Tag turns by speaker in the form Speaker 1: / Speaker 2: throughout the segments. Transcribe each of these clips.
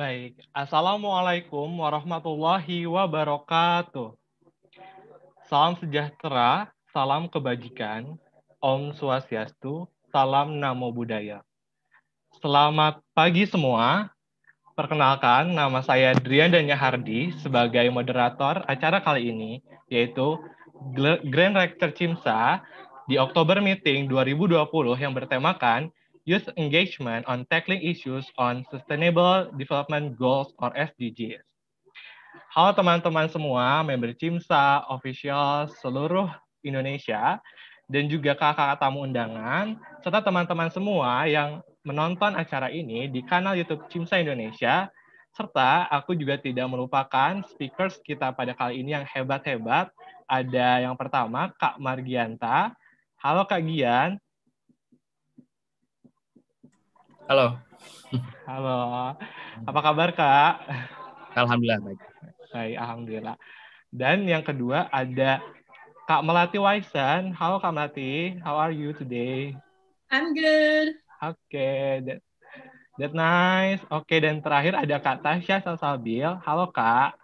Speaker 1: Baik, Assalamualaikum
Speaker 2: warahmatullahi wabarakatuh. Salam sejahtera, salam kebajikan, Om Swastiastu, salam Namo Buddhaya. Selamat pagi semua. Perkenalkan, nama saya Drian Danya Hardi sebagai moderator acara kali ini, yaitu Grand Rector Cimsa di Oktober Meeting 2020 yang bertemakan youth engagement on tackling issues on Sustainable Development Goals or SDGs. Halo teman-teman semua, member CIMSA, official seluruh Indonesia, dan juga kakak-kakak tamu undangan, serta teman-teman semua yang menonton acara ini di kanal YouTube CIMSA Indonesia, serta aku juga tidak melupakan speakers kita pada kali ini yang hebat-hebat. Ada yang pertama, Kak Margianta. Halo Kak Gian, Halo. Halo. Apa kabar, Kak? Alhamdulillah baik. Baik, alhamdulillah. Dan yang kedua ada Kak Melati Waisan. Halo Kak Melati, how are you today?
Speaker 1: I'm good.
Speaker 2: Oke, okay, that, that nice. Oke, okay, dan terakhir ada Kak Tasya Salsabil. Halo Kak.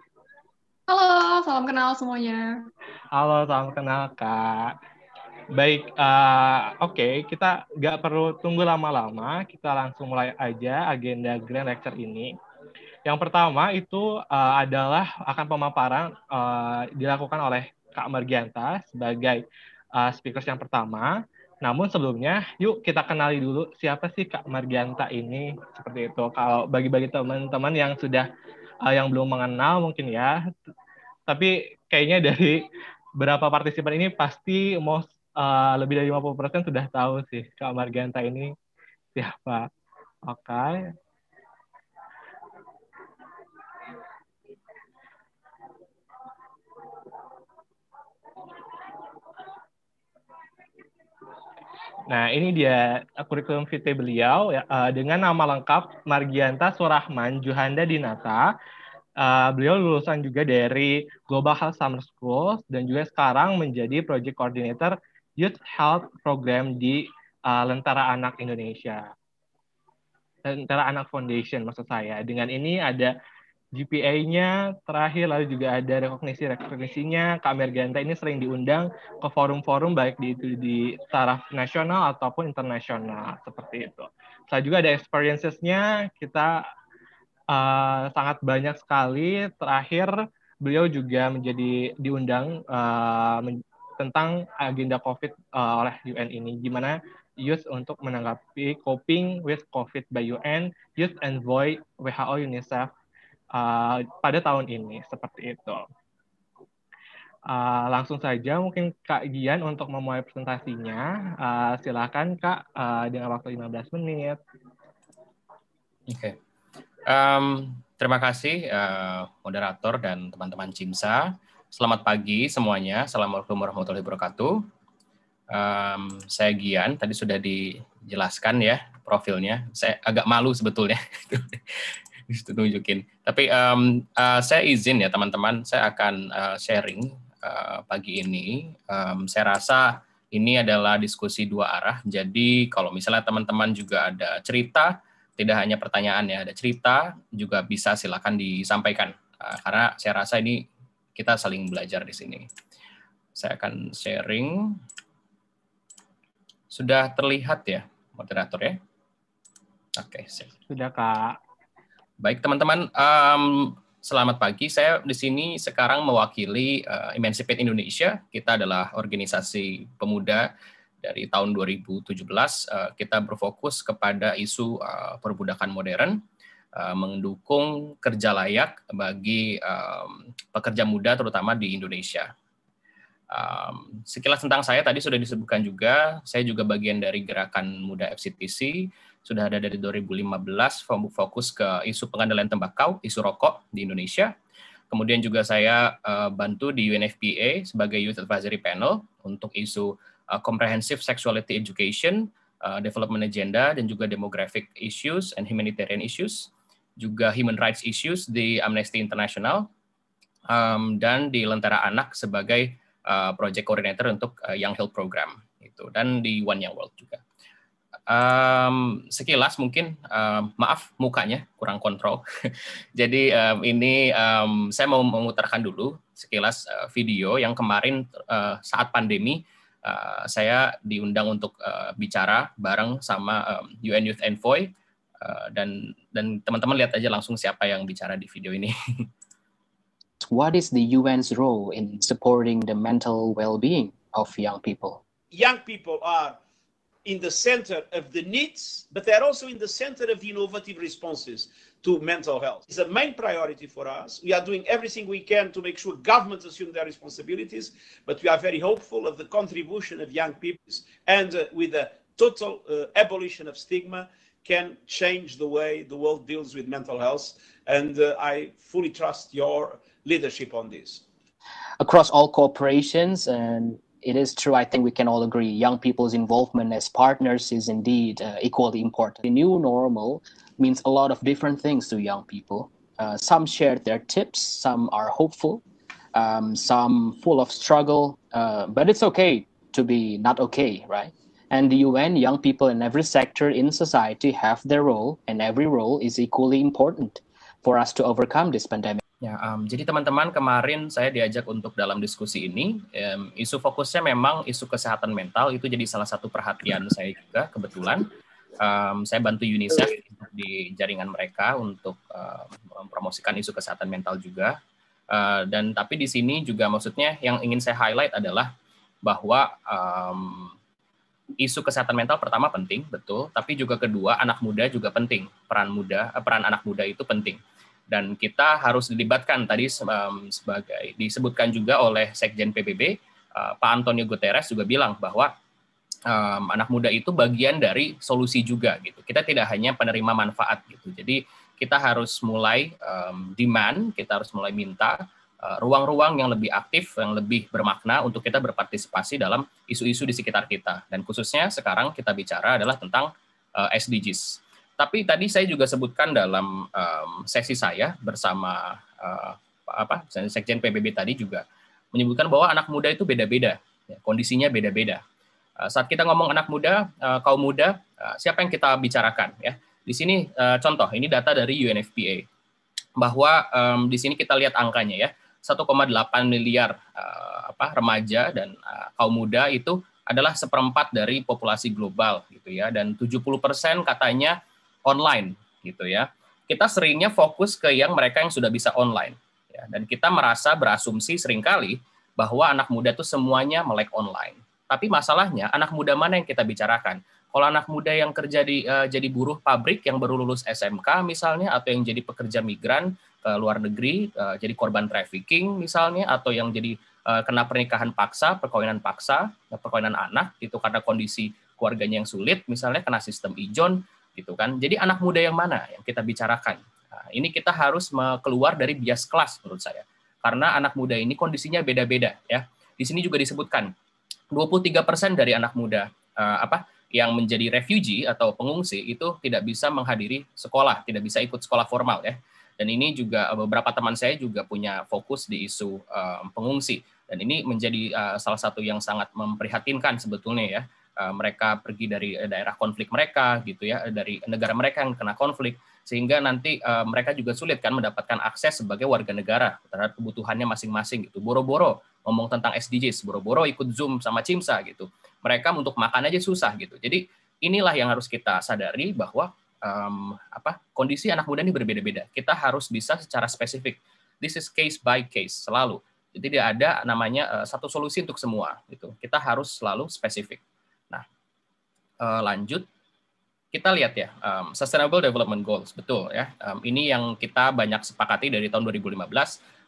Speaker 3: Halo, salam kenal semuanya.
Speaker 2: Halo, salam kenal Kak. Baik, uh, oke, okay, kita nggak perlu tunggu lama-lama, kita langsung mulai aja agenda Grand Lecture ini. Yang pertama itu uh, adalah akan pemaparan uh, dilakukan oleh Kak Margianta sebagai uh, speakers yang pertama. Namun sebelumnya, yuk kita kenali dulu siapa sih Kak Margianta ini, seperti itu. Kalau bagi-bagi teman-teman yang sudah uh, yang belum mengenal mungkin ya, tapi kayaknya dari berapa partisipan ini pasti most Eh, lebih dari 50% sudah tahu sih Kak Margenta ini siapa. Oke. Okay. Nah, ini dia kurikulum vitae beliau ya, eh, dengan nama lengkap Margianta Surahman Juhanda Dinata. Uh, beliau lulusan juga dari Global Health Summer School dan juga sekarang menjadi project coordinator Youth Health Program di uh, Lentera Anak Indonesia. Lentera Anak Foundation maksud saya. Dengan ini ada GPA-nya terakhir lalu juga ada rekognisi rekognisinya Kak Merganta ini sering diundang ke forum-forum baik di itu di taraf nasional ataupun internasional seperti itu. Saya juga ada experiences-nya kita uh, sangat banyak sekali terakhir beliau juga menjadi diundang uh, tentang agenda COVID uh, oleh UN ini, gimana Youth untuk menanggapi coping with COVID by UN, Youth Envoy WHO UNICEF uh, pada tahun ini seperti itu. Uh, langsung saja mungkin Kak Gian untuk memulai presentasinya. Uh, silakan Kak uh, dengan waktu 15 menit.
Speaker 4: Oke. Okay. Um, terima kasih uh, moderator dan teman-teman Cimsa. Selamat pagi semuanya. Assalamualaikum warahmatullahi wabarakatuh. Um, saya Gian, tadi sudah dijelaskan ya profilnya. Saya agak malu sebetulnya nunjukin, Tapi um, uh, saya izin ya teman-teman, saya akan uh, sharing uh, pagi ini. Um, saya rasa ini adalah diskusi dua arah. Jadi kalau misalnya teman-teman juga ada cerita, tidak hanya pertanyaan ya, ada cerita juga bisa silakan disampaikan. karena saya rasa ini kita saling belajar di sini. Saya akan sharing. Sudah terlihat ya moderator ya?
Speaker 2: Oke, okay, Sudah Kak.
Speaker 4: Baik teman-teman, um, selamat pagi. Saya di sini sekarang mewakili uh, eh, Emancipate Indonesia. Kita adalah organisasi pemuda dari tahun 2017. Uh, eh, kita berfokus kepada isu uh, perbudakan modern Eh, mendukung kerja layak bagi um, pekerja muda terutama di Indonesia. Um, sekilas tentang saya tadi sudah disebutkan juga, saya juga bagian dari gerakan muda FCTC, sudah ada dari 2015 fokus ke isu pengendalian tembakau, isu rokok di Indonesia. Kemudian juga saya uh, bantu di UNFPA sebagai Youth Advisory Panel untuk isu uh, Comprehensive Sexuality Education, uh, Development Agenda, dan juga Demographic Issues and Humanitarian Issues juga human rights issues di Amnesty International um, dan di Lentera Anak sebagai uh, project coordinator untuk uh, Young Health Program itu dan di One Young World juga. Um, sekilas mungkin um, maaf mukanya kurang kontrol. Jadi um, ini um, saya mau mengutarakan dulu sekilas uh, video yang kemarin uh, saat pandemi uh, saya diundang untuk uh, bicara bareng sama um, UN Youth Envoy Eh, dan dan teman-teman lihat aja langsung siapa yang bicara di video ini. What is the UN's role in supporting the mental well-being of young people?
Speaker 2: Young people are in the center of the needs, but they're also in the center
Speaker 4: of the innovative responses to mental health. It's a main priority for us. We are doing everything
Speaker 2: we can to make sure governments assume their responsibilities, but we are very hopeful of the contribution of young people and uh, with a total uh, abolition of stigma can
Speaker 1: change the way the world deals with mental health. And uh, I fully trust your leadership on this.
Speaker 4: Across all corporations, and it is true, I think we can all agree, young people's involvement as partners is indeed uh, equally important. The new normal means a lot of different things to young people. Uh, some share their tips, some are hopeful, um, some full of struggle, uh, but it's okay to be not okay, right? and the UN, young people in every sector in society have their role, and every role is equally important for us to overcome this pandemic. Ya, um, jadi teman-teman kemarin saya diajak untuk dalam diskusi ini, um, isu fokusnya memang isu kesehatan mental itu jadi salah satu perhatian saya juga kebetulan. Um, saya bantu UNICEF di jaringan mereka untuk um, mempromosikan isu kesehatan mental juga. Uh, dan tapi di sini juga maksudnya yang ingin saya highlight adalah bahwa um, isu kesehatan mental pertama penting betul tapi juga kedua anak muda juga penting peran muda eh, peran anak muda itu penting dan kita harus dilibatkan tadi sebagai disebutkan juga oleh sekjen PBB eh, Pak Antonio Guterres juga bilang bahwa um, anak muda itu bagian dari solusi juga gitu kita tidak hanya penerima manfaat gitu jadi kita harus mulai um, demand kita harus mulai minta Eh, ruang-ruang yang lebih aktif, yang lebih bermakna untuk kita berpartisipasi dalam isu-isu di sekitar kita. Dan khususnya sekarang kita bicara adalah tentang uh, eh, SDGs. Tapi tadi saya juga sebutkan dalam um, sesi saya bersama uh, apa Sekjen PBB tadi juga menyebutkan bahwa anak muda itu beda-beda, ya, kondisinya beda-beda. Uh, saat kita ngomong anak muda, uh, kaum muda, uh, siapa yang kita bicarakan ya? Di sini uh, contoh, ini data dari UNFPA bahwa um, di sini kita lihat angkanya ya 1,8 miliar uh, apa remaja dan uh, kaum muda itu adalah seperempat dari populasi global gitu ya dan 70% katanya online gitu ya. Kita seringnya fokus ke yang mereka yang sudah bisa online ya dan kita merasa berasumsi seringkali bahwa anak muda itu semuanya melek online. Tapi masalahnya anak muda mana yang kita bicarakan? Kalau anak muda yang kerja di uh, jadi buruh pabrik yang baru lulus SMK misalnya atau yang jadi pekerja migran ke luar negeri uh, jadi korban trafficking misalnya atau yang jadi uh, kena pernikahan paksa, perkawinan paksa, perkawinan anak itu karena kondisi keluarganya yang sulit misalnya kena sistem ijon gitu kan. Jadi anak muda yang mana yang kita bicarakan? Nah, ini kita harus keluar dari bias kelas menurut saya. Karena anak muda ini kondisinya beda-beda ya. Di sini juga disebutkan 23% dari anak muda uh, apa yang menjadi refugee atau pengungsi itu tidak bisa menghadiri sekolah, tidak bisa ikut sekolah formal ya. Dan ini juga eh, beberapa teman saya juga punya fokus di isu uh, pengungsi. Dan ini menjadi uh, salah satu yang sangat memprihatinkan sebetulnya ya. Uh, mereka pergi dari daerah konflik mereka gitu ya, dari negara mereka yang kena konflik sehingga nanti uh, mereka juga sulit kan mendapatkan akses sebagai warga negara terhadap kebutuhannya masing-masing gitu. Boro-boro ngomong tentang SDGs, boro-boro ikut Zoom sama Cimsa gitu mereka untuk makan aja susah gitu. Jadi inilah yang harus kita sadari bahwa um, apa kondisi anak muda ini berbeda-beda. Kita harus bisa secara spesifik. This is case by case selalu. Jadi tidak ada namanya uh, satu solusi untuk semua gitu. Kita harus selalu spesifik. Nah, uh, lanjut kita lihat ya um, Sustainable Development Goals betul ya um, ini yang kita banyak sepakati dari tahun 2015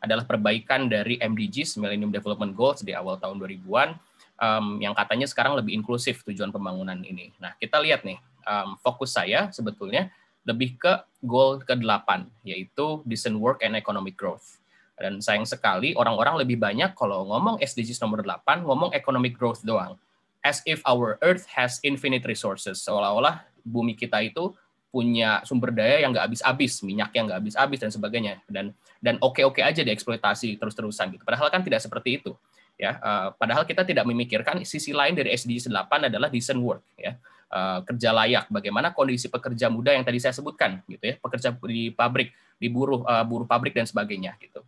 Speaker 4: adalah perbaikan dari MDGs Millennium Development Goals di awal tahun 2000-an um, yang katanya sekarang lebih inklusif tujuan pembangunan ini. Nah, kita lihat nih, um, fokus saya sebetulnya lebih ke goal ke-8, yaitu decent work and economic growth. Dan sayang sekali orang-orang lebih banyak kalau ngomong SDGs nomor 8, ngomong economic growth doang. As if our earth has infinite resources. Seolah-olah bumi kita itu punya sumber daya yang nggak habis-habis, minyak yang nggak habis-habis dan sebagainya. Dan dan oke-oke aja dieksploitasi terus-terusan gitu. Padahal kan tidak seperti itu ya uh, padahal kita tidak memikirkan sisi lain dari SDGs 8 adalah decent work ya uh, kerja layak bagaimana kondisi pekerja muda yang tadi saya sebutkan gitu ya pekerja di pabrik di buruh uh, buruh pabrik dan sebagainya gitu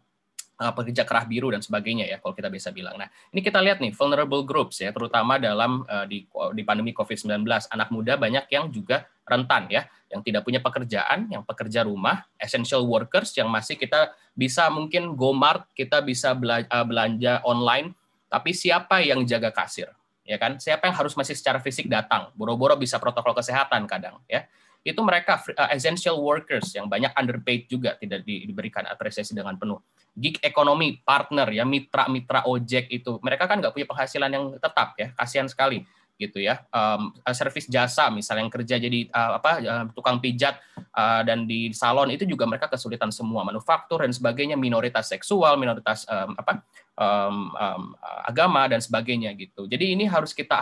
Speaker 4: uh, pekerja kerah biru dan sebagainya ya kalau kita bisa bilang nah ini kita lihat nih vulnerable groups ya terutama dalam uh, di di pandemi Covid-19 anak muda banyak yang juga rentan ya yang tidak punya pekerjaan, yang pekerja rumah, essential workers yang masih kita bisa mungkin go mart, kita bisa belanja online tapi siapa yang jaga kasir? Ya kan? Siapa yang harus masih secara fisik datang? Boro-boro bisa protokol kesehatan kadang, ya. Itu mereka eh, essential workers yang banyak underpaid juga tidak diberikan apresiasi dengan penuh. Gig economy partner ya mitra-mitra ojek itu mereka kan nggak punya penghasilan yang tetap ya kasihan sekali gitu ya um, eh, service jasa misalnya yang kerja jadi uh, apa uh, tukang pijat uh, dan di salon itu juga mereka kesulitan semua manufaktur dan sebagainya minoritas seksual minoritas um, apa um, um, agama dan sebagainya gitu. Jadi ini harus kita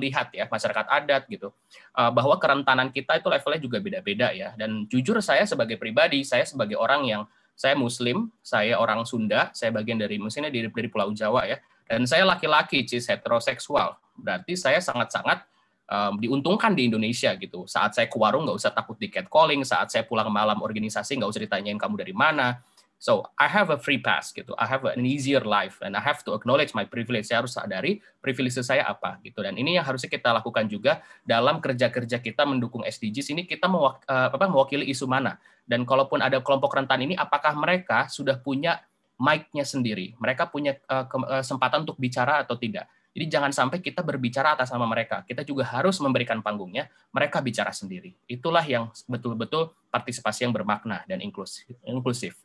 Speaker 4: lihat ya masyarakat adat gitu uh, bahwa kerentanan kita itu levelnya juga beda-beda ya. Dan jujur saya sebagai pribadi, saya sebagai orang yang saya Muslim, saya orang Sunda, saya bagian dari misalnya dari, dari Pulau Jawa ya, dan saya laki-laki cis heteroseksual. Berarti saya sangat-sangat um, diuntungkan di Indonesia gitu. Saat saya ke warung nggak usah takut di catcalling, saat saya pulang malam organisasi nggak usah ditanyain kamu dari mana, So I have a free pass gitu. I have an easier life and I have to acknowledge my privilege. Saya harus sadari privilege saya apa gitu. Dan ini yang harusnya kita lakukan juga dalam kerja-kerja kita mendukung SDGs ini kita mewak, eh, apa, mewakili isu mana. Dan kalaupun ada kelompok rentan ini apakah mereka sudah punya mic-nya sendiri? Mereka punya eh, eh, kesempatan untuk bicara atau tidak? Jadi jangan sampai kita berbicara atas nama mereka. Kita juga harus memberikan panggungnya, mereka bicara sendiri. Itulah yang betul-betul partisipasi yang bermakna dan inklusif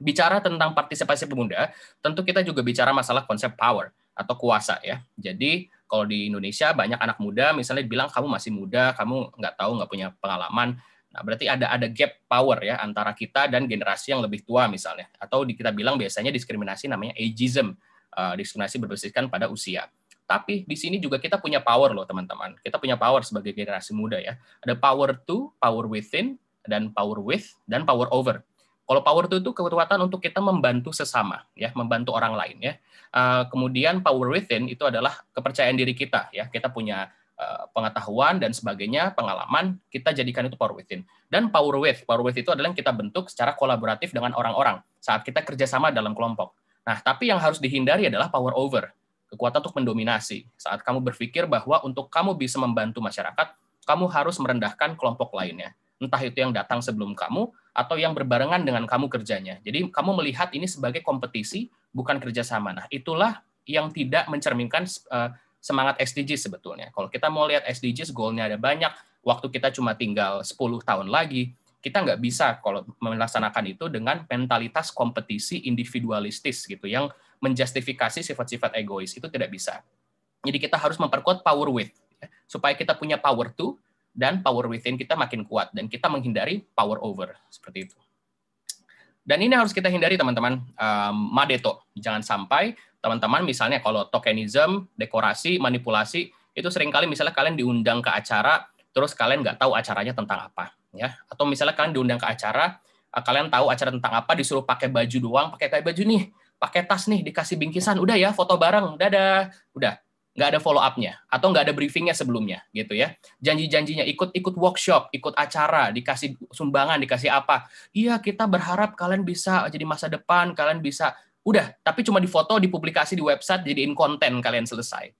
Speaker 4: bicara tentang partisipasi pemuda, tentu kita juga bicara masalah konsep power atau kuasa ya. Jadi kalau di Indonesia banyak anak muda misalnya bilang kamu masih muda, kamu nggak tahu nggak punya pengalaman. Nah, berarti ada ada gap power ya antara kita dan generasi yang lebih tua misalnya. Atau kita bilang biasanya diskriminasi namanya ageism, uh, diskriminasi berbasiskan pada usia. Tapi di sini juga kita punya power loh teman-teman. Kita punya power sebagai generasi muda ya. Ada power to, power within, dan power with, dan power over kalau power to itu kekuatan untuk kita membantu sesama, ya, membantu orang lain, ya. Eh, kemudian power within itu adalah kepercayaan diri kita, ya. Kita punya eh, pengetahuan dan sebagainya, pengalaman, kita jadikan itu power within. Dan power with, power with itu adalah yang kita bentuk secara kolaboratif dengan orang-orang saat kita kerjasama dalam kelompok. Nah, tapi yang harus dihindari adalah power over, kekuatan untuk mendominasi. Saat kamu berpikir bahwa untuk kamu bisa membantu masyarakat, kamu harus merendahkan kelompok lainnya entah itu yang datang sebelum kamu atau yang berbarengan dengan kamu kerjanya. Jadi kamu melihat ini sebagai kompetisi, bukan kerjasama. Nah, itulah yang tidak mencerminkan eh, semangat SDGs sebetulnya. Kalau kita mau lihat SDGs, goalnya ada banyak, waktu kita cuma tinggal 10 tahun lagi, kita nggak bisa kalau melaksanakan itu dengan mentalitas kompetisi individualistis gitu, yang menjustifikasi sifat-sifat egois, itu tidak bisa. Jadi kita harus memperkuat power with, ya. supaya kita punya power to, dan power within kita makin kuat dan kita menghindari power over seperti itu. Dan ini harus kita hindari teman-teman um, madeto. Jangan sampai teman-teman misalnya kalau tokenism, dekorasi, manipulasi itu seringkali misalnya kalian diundang ke acara terus kalian nggak tahu acaranya tentang apa ya atau misalnya kalian diundang ke acara eh, kalian tahu acara tentang apa disuruh pakai baju doang pakai kayak baju nih pakai tas nih dikasih bingkisan udah ya foto bareng dadah udah nggak ada follow up-nya atau nggak ada briefingnya sebelumnya gitu ya janji-janjinya ikut ikut workshop ikut acara dikasih sumbangan dikasih apa iya kita berharap kalian bisa jadi masa depan kalian bisa udah tapi cuma di foto dipublikasi di website jadiin konten kalian selesai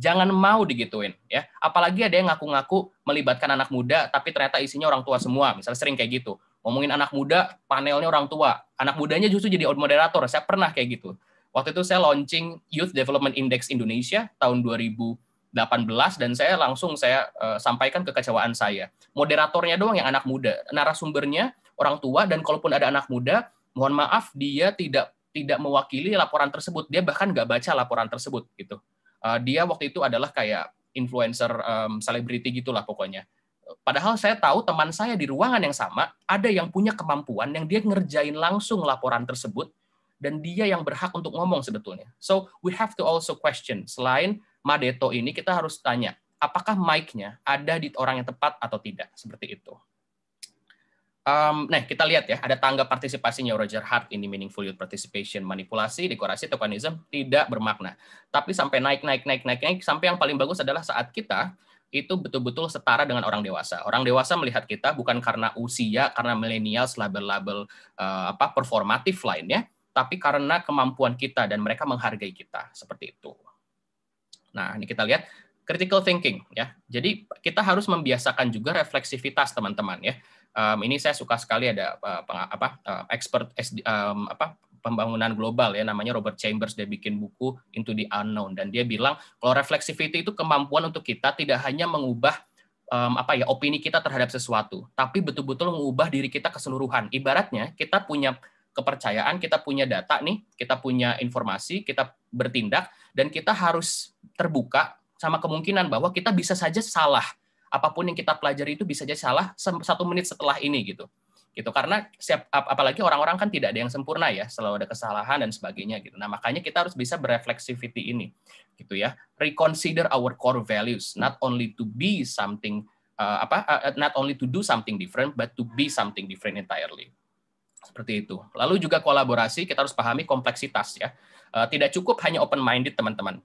Speaker 4: jangan mau digituin ya apalagi ada yang ngaku-ngaku melibatkan anak muda tapi ternyata isinya orang tua semua misalnya sering kayak gitu ngomongin anak muda panelnya orang tua anak mudanya justru jadi moderator saya pernah kayak gitu Waktu itu saya launching Youth Development Index Indonesia tahun 2018 dan saya langsung saya uh, sampaikan kekecewaan saya. Moderatornya doang yang anak muda, narasumbernya orang tua dan kalaupun ada anak muda, mohon maaf dia tidak tidak mewakili laporan tersebut. Dia bahkan nggak baca laporan tersebut gitu. Uh, dia waktu itu adalah kayak influencer selebriti um, gitulah pokoknya. Padahal saya tahu teman saya di ruangan yang sama ada yang punya kemampuan yang dia ngerjain langsung laporan tersebut dan dia yang berhak untuk ngomong sebetulnya. So we have to also question. Selain Madeto ini kita harus tanya, apakah mic-nya ada di orang yang tepat atau tidak? Seperti itu. Um, nah, kita lihat ya, ada tangga partisipasinya Roger Hart ini meaningful youth participation, manipulasi, dekorasi, tokenism tidak bermakna. Tapi sampai naik, naik, naik, naik, naik, sampai yang paling bagus adalah saat kita itu betul-betul setara dengan orang dewasa. Orang dewasa melihat kita bukan karena usia, karena milenial label-label uh, apa performatif lainnya, tapi karena kemampuan kita dan mereka menghargai kita seperti itu. Nah, ini kita lihat critical thinking ya. Jadi kita harus membiasakan juga refleksivitas teman-teman ya. Um, ini saya suka sekali ada uh, apa uh, expert SD, um, apa pembangunan global ya namanya Robert Chambers dia bikin buku Into the Unknown dan dia bilang kalau reflexivity itu kemampuan untuk kita tidak hanya mengubah um, apa ya opini kita terhadap sesuatu tapi betul-betul mengubah diri kita keseluruhan ibaratnya kita punya kepercayaan, kita punya data nih, kita punya informasi, kita bertindak, dan kita harus terbuka sama kemungkinan bahwa kita bisa saja salah. Apapun yang kita pelajari itu bisa saja salah satu menit setelah ini gitu. Gitu karena siap apalagi orang-orang kan tidak ada yang sempurna ya, selalu ada kesalahan dan sebagainya gitu. Nah, makanya kita harus bisa berefleksivity ini gitu ya. Reconsider our core values not only to be something uh, apa uh, not only to do something different but to be something different entirely. Seperti itu. Lalu juga kolaborasi, kita harus pahami kompleksitas ya. Eh, tidak cukup hanya open-minded teman-teman,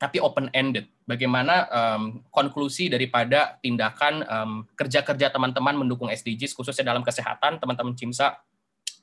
Speaker 4: tapi open-ended. Bagaimana um, konklusi daripada tindakan um, kerja-kerja teman-teman mendukung SDGs, khususnya dalam kesehatan, teman-teman CIMSA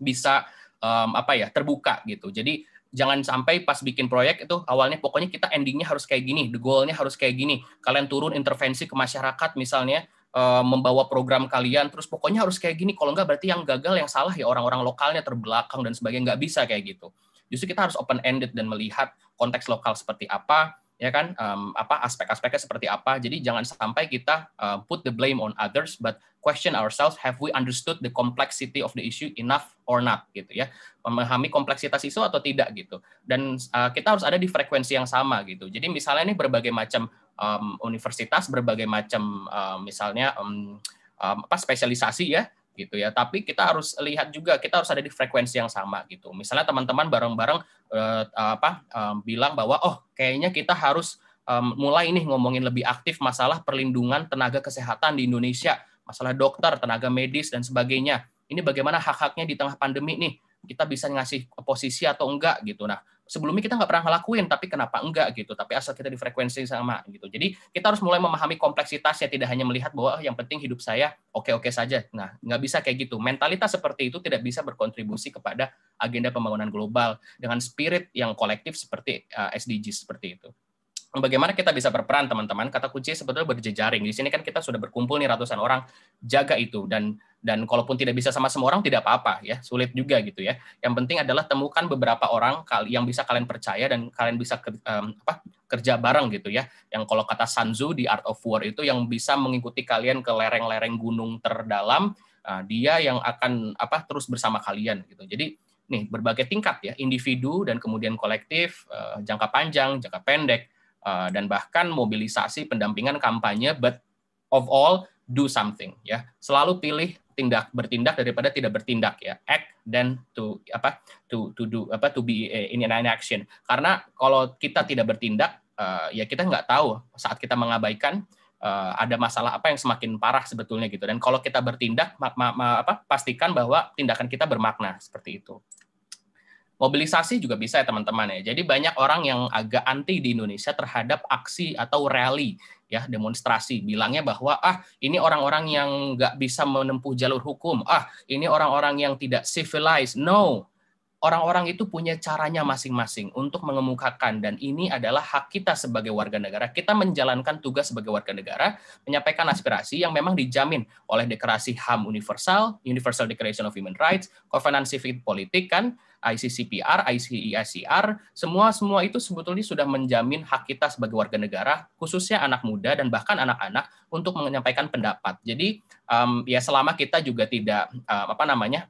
Speaker 4: bisa um, apa ya terbuka gitu. Jadi jangan sampai pas bikin proyek itu awalnya pokoknya kita endingnya harus kayak gini, the goalnya harus kayak gini. Kalian turun intervensi ke masyarakat misalnya, Eh, membawa program kalian terus pokoknya harus kayak gini kalau nggak berarti yang gagal yang salah ya orang-orang lokalnya terbelakang dan sebagainya nggak bisa kayak gitu justru kita harus open ended dan melihat konteks lokal seperti apa ya kan um, apa aspek-aspeknya seperti apa jadi jangan sampai kita uh, put the blame on others but question ourselves have we understood the complexity of the issue enough or not gitu ya memahami kompleksitas isu atau tidak gitu dan uh, kita harus ada di frekuensi yang sama gitu jadi misalnya ini berbagai macam um, universitas berbagai macam um, misalnya um, um, apa spesialisasi ya gitu ya. Tapi kita harus lihat juga kita harus ada di frekuensi yang sama gitu. Misalnya teman-teman bareng-bareng uh, apa um, bilang bahwa oh kayaknya kita harus um, mulai nih ngomongin lebih aktif masalah perlindungan tenaga kesehatan di Indonesia, masalah dokter, tenaga medis dan sebagainya. Ini bagaimana hak-haknya di tengah pandemi nih kita bisa ngasih posisi atau enggak gitu. Nah, sebelumnya kita nggak pernah ngelakuin, tapi kenapa enggak gitu. Tapi asal kita di frekuensi sama gitu. Jadi kita harus mulai memahami kompleksitasnya, tidak hanya melihat bahwa oh, yang penting hidup saya oke-oke saja. Nah, nggak bisa kayak gitu. Mentalitas seperti itu tidak bisa berkontribusi kepada agenda pembangunan global dengan spirit yang kolektif seperti uh, eh, SDGs seperti itu bagaimana kita bisa berperan teman-teman kata kunci sebetulnya berjejaring di sini kan kita sudah berkumpul nih ratusan orang jaga itu dan dan kalaupun tidak bisa sama semua orang tidak apa-apa ya sulit juga gitu ya yang penting adalah temukan beberapa orang yang bisa kalian percaya dan kalian bisa ke, um, apa, kerja bareng gitu ya yang kalau kata Sanzu di Art of War itu yang bisa mengikuti kalian ke lereng-lereng gunung terdalam uh, dia yang akan apa terus bersama kalian gitu jadi nih berbagai tingkat ya individu dan kemudian kolektif uh, jangka panjang jangka pendek uh, dan bahkan mobilisasi pendampingan kampanye but of all do something ya selalu pilih tindak bertindak daripada tidak bertindak ya act dan to apa to to do apa to be eh, in an action karena kalau kita tidak bertindak uh, ya kita nggak tahu saat kita mengabaikan uh, ada masalah apa yang semakin parah sebetulnya gitu dan kalau kita bertindak ma ma ma apa pastikan bahwa tindakan kita bermakna seperti itu mobilisasi juga bisa ya teman-teman ya. Jadi banyak orang yang agak anti di Indonesia terhadap aksi atau rally ya demonstrasi bilangnya bahwa ah ini orang-orang yang nggak bisa menempuh jalur hukum ah ini orang-orang yang tidak civilized no orang-orang itu punya caranya masing-masing untuk mengemukakan dan ini adalah hak kita sebagai warga negara kita menjalankan tugas sebagai warga negara menyampaikan aspirasi yang memang dijamin oleh deklarasi HAM universal Universal Declaration of Human Rights konvensi politik kan ICCPR, ICESCR, semua semua itu sebetulnya sudah menjamin hak kita sebagai warga negara, khususnya anak muda dan bahkan anak-anak untuk menyampaikan pendapat. Jadi um, ya selama kita juga tidak um, apa namanya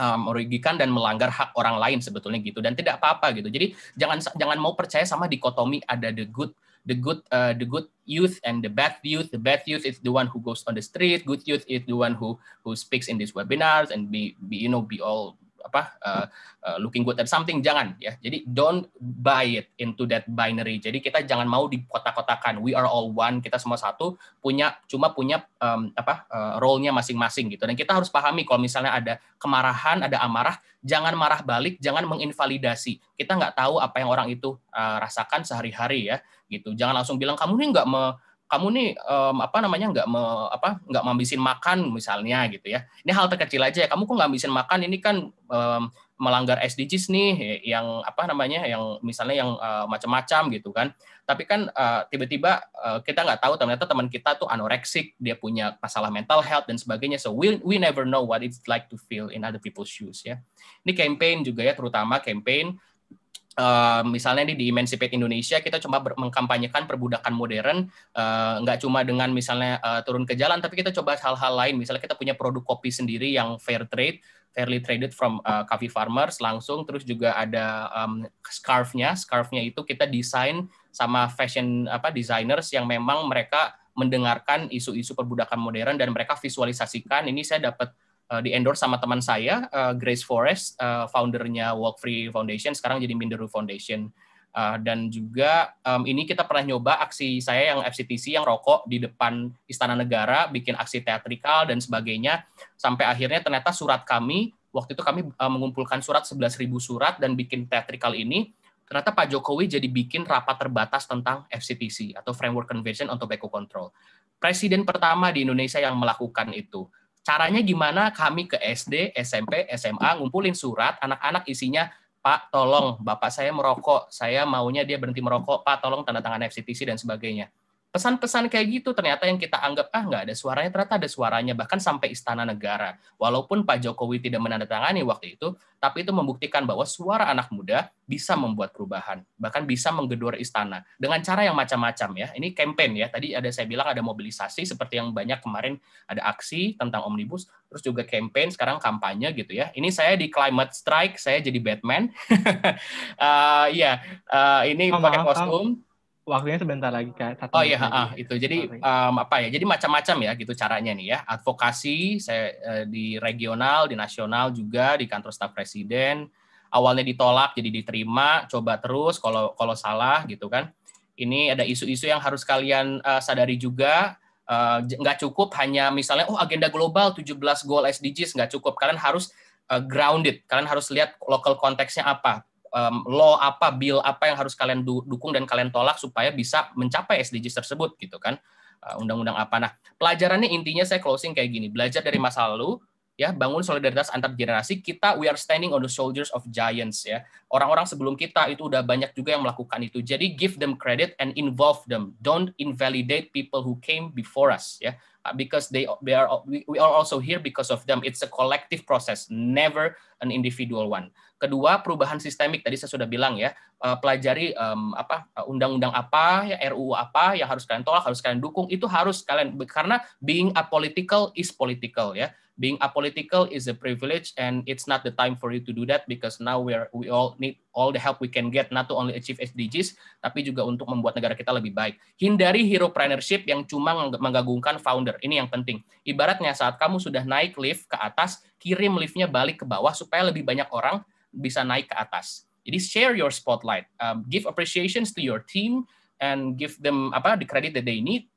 Speaker 4: merugikan dan melanggar hak orang lain sebetulnya gitu dan tidak apa-apa gitu. Jadi jangan jangan mau percaya sama dikotomi ada the good the good uh, the good youth and the bad youth. The bad youth is the one who goes on the street. Good youth is the one who who speaks in these webinars and be, be you know be all apa uh, uh, looking good at something jangan ya. Jadi don't buy it into that binary. Jadi kita jangan mau dikotak-kotakan. We are all one, kita semua satu, punya cuma punya um, apa uh, role-nya masing-masing gitu. Dan kita harus pahami kalau misalnya ada kemarahan, ada amarah, jangan marah balik, jangan menginvalidasi. Kita nggak tahu apa yang orang itu uh, rasakan sehari-hari ya gitu. Jangan langsung bilang kamu ini nggak me kamu nih um, apa namanya nggak me, apa nggak mambisin makan misalnya gitu ya ini hal terkecil aja ya kamu kok nggak ambisin makan ini kan um, melanggar SDGs nih yang apa namanya yang misalnya yang uh, macam-macam gitu kan tapi kan uh, tiba-tiba uh, kita nggak tahu ternyata teman kita tuh anoreksik dia punya masalah mental health dan sebagainya so we we never know what it's like to feel in other people's shoes ya ini campaign juga ya terutama campaign Uh, misalnya di, di Emancipate Indonesia kita coba mengkampanyekan perbudakan modern uh, cuma dengan misalnya uh, turun ke jalan tapi kita coba hal-hal lain misalnya kita punya produk kopi sendiri yang fair trade fairly traded from uh, coffee farmers langsung terus juga ada um, scarfnya scarfnya itu kita desain sama fashion apa designers yang memang mereka mendengarkan isu-isu perbudakan modern dan mereka visualisasikan ini saya dapat Eh, di endorse sama teman saya uh, Grace Forest, uh, eh, foundernya Walk Free Foundation, sekarang jadi Minderu Foundation. Uh, dan juga um, ini kita pernah nyoba aksi saya yang FCTC yang rokok di depan Istana Negara, bikin aksi teatrikal dan sebagainya. Sampai akhirnya ternyata surat kami, waktu itu kami uh, mengumpulkan surat 11.000 surat dan bikin teatrikal ini. Ternyata Pak Jokowi jadi bikin rapat terbatas tentang FCTC atau Framework Convention on Tobacco Control. Presiden pertama di Indonesia yang melakukan itu. Caranya gimana kami ke SD, SMP, SMA ngumpulin surat anak-anak isinya Pak, tolong Bapak saya merokok, saya maunya dia berhenti merokok, Pak, tolong tanda tangan FCTC dan sebagainya pesan-pesan kayak gitu ternyata yang kita anggap ah nggak ada suaranya ternyata ada suaranya bahkan sampai istana negara walaupun Pak Jokowi tidak menandatangani waktu itu tapi itu membuktikan bahwa suara anak muda bisa membuat perubahan bahkan bisa menggedor istana dengan cara yang macam-macam ya ini campaign ya tadi ada saya bilang ada mobilisasi seperti yang banyak kemarin ada aksi tentang omnibus terus juga campaign sekarang kampanye gitu ya ini saya di climate strike saya jadi Batman uh, eh, ya yeah. uh, ini oh, pakai kostum waktunya sebentar lagi kan. Satu oh iya, ah itu. Jadi um, apa ya? Jadi macam-macam ya gitu caranya nih ya. Advokasi saya uh, di regional, di nasional juga di kantor staf presiden. Awalnya ditolak jadi diterima, coba terus kalau kalau salah gitu kan. Ini ada isu-isu yang harus kalian uh, sadari juga uh, nggak cukup hanya misalnya oh agenda global 17 goal SDGs nggak cukup. Kalian harus uh, grounded. Kalian harus lihat lokal konteksnya apa um, law apa, bill apa yang harus kalian du dukung dan kalian tolak supaya bisa mencapai SDGs tersebut gitu kan. Eh, undang-undang uh, apa. Nah, pelajarannya intinya saya closing kayak gini, belajar dari masa lalu, ya bangun solidaritas antar generasi kita we are standing on the shoulders of giants ya orang-orang sebelum kita itu udah banyak juga yang melakukan itu jadi give them credit and involve them don't invalidate people who came before us ya uh, because they they are we are also here because of them it's a collective process never an individual one Kedua, perubahan sistemik tadi saya sudah bilang ya, eh, pelajari um, apa eh, undang-undang apa, ya RUU apa yang harus kalian tolak, harus kalian dukung, itu harus kalian karena being a political is political ya. Being a political is a privilege and it's not the time for you to do that because now we we all need all the help we can get not to only achieve SDGs tapi juga untuk membuat negara kita lebih baik. Hindari hero-preneurship yang cuma menggagungkan founder. Ini yang penting. Ibaratnya saat kamu sudah naik lift ke atas, kirim liftnya balik ke bawah supaya lebih banyak orang bisa naik ke atas. Jadi share your spotlight, um, give appreciations to your team and give them apa the credit that they need.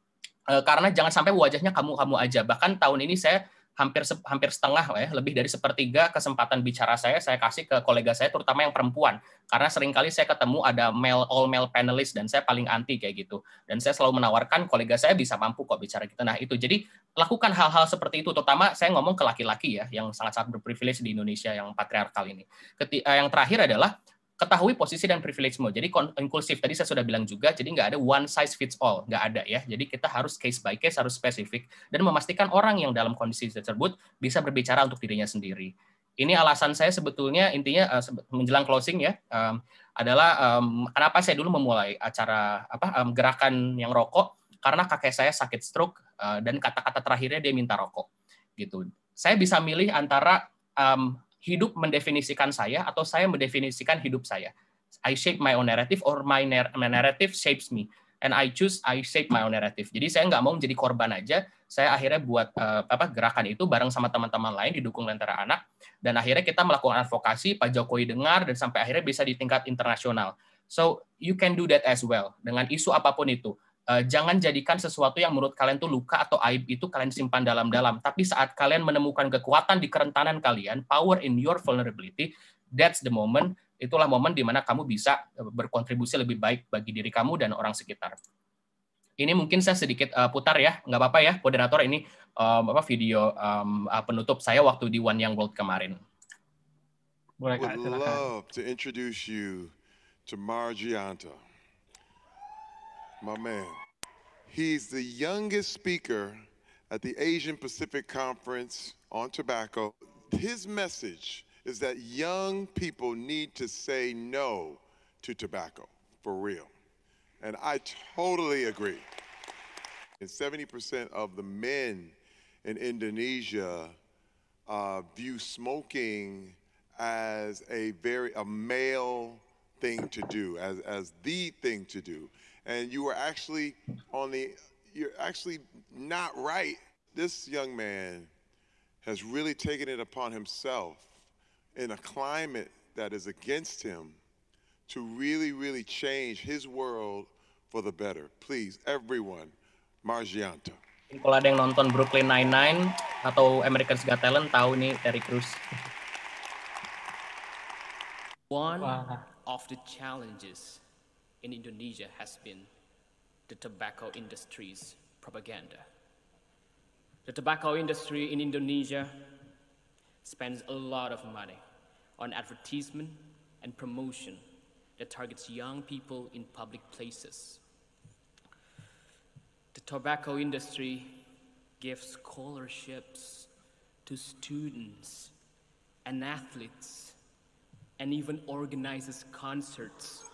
Speaker 4: Uh, karena jangan sampai wajahnya kamu kamu aja. Bahkan tahun ini saya hampir hampir setengah ya, lebih dari sepertiga kesempatan bicara saya saya kasih ke kolega saya terutama yang perempuan karena seringkali saya ketemu ada male all male panelis dan saya paling anti kayak gitu dan saya selalu menawarkan kolega saya bisa mampu kok bicara gitu nah itu jadi lakukan hal-hal seperti itu terutama saya ngomong ke laki-laki ya yang sangat-sangat berprivilege di Indonesia yang patriarkal ini Keti eh, yang terakhir adalah ketahui posisi dan privilegemu. Jadi inklusif tadi saya sudah bilang juga, jadi nggak ada one size fits all, nggak ada ya. Jadi kita harus case by case, harus spesifik dan memastikan orang yang dalam kondisi tersebut bisa berbicara untuk dirinya sendiri. Ini alasan saya sebetulnya intinya eh, menjelang closing ya adalah um, kenapa saya dulu memulai acara apa um, gerakan yang rokok karena kakek saya sakit stroke uh, dan kata-kata terakhirnya dia minta rokok gitu. Saya bisa milih antara um, hidup mendefinisikan saya atau saya mendefinisikan hidup saya. I shape my own narrative or my, narrative shapes me. And I choose I shape my own narrative. Jadi saya nggak mau menjadi korban aja. Saya akhirnya buat uh, apa gerakan itu bareng sama teman-teman lain didukung Lentera Anak. Dan akhirnya kita melakukan advokasi, Pak Jokowi dengar, dan sampai akhirnya bisa di tingkat internasional. So you can do that as well dengan isu apapun itu. Eh, jangan jadikan sesuatu yang menurut kalian tuh luka atau aib itu kalian simpan dalam-dalam. Tapi saat kalian menemukan kekuatan di kerentanan kalian, power in your vulnerability, that's the moment. Itulah momen di mana kamu bisa eh, berkontribusi lebih baik bagi diri kamu dan orang sekitar. Ini mungkin saya sedikit uh, putar ya, nggak apa-apa ya, moderator ini um, apa video um, penutup saya waktu di One Young World kemarin.
Speaker 1: Boleh, Kak, silakan. to introduce you to Margianta. my man. He's the youngest speaker at the Asian Pacific Conference on Tobacco. His message is that young people need to say no to tobacco, for real. And I totally agree. And 70% of the men in Indonesia uh, view smoking as a very a male thing to do, as, as the thing to do and you were actually on the you're actually not right. This young man has really taken it upon himself in a climate that is against him to really, really change his world for the better. Please, everyone,
Speaker 4: Margianta. Kalau ada yang nonton Brooklyn Nine-Nine atau American Got Talent tahu nih Terry Crews. One wow. of the challenges in Indonesia has been the tobacco industry's propaganda. The tobacco industry in Indonesia spends a lot of money on advertisement and promotion that targets young people in public places. The tobacco industry gives scholarships to students and athletes and even organizes concerts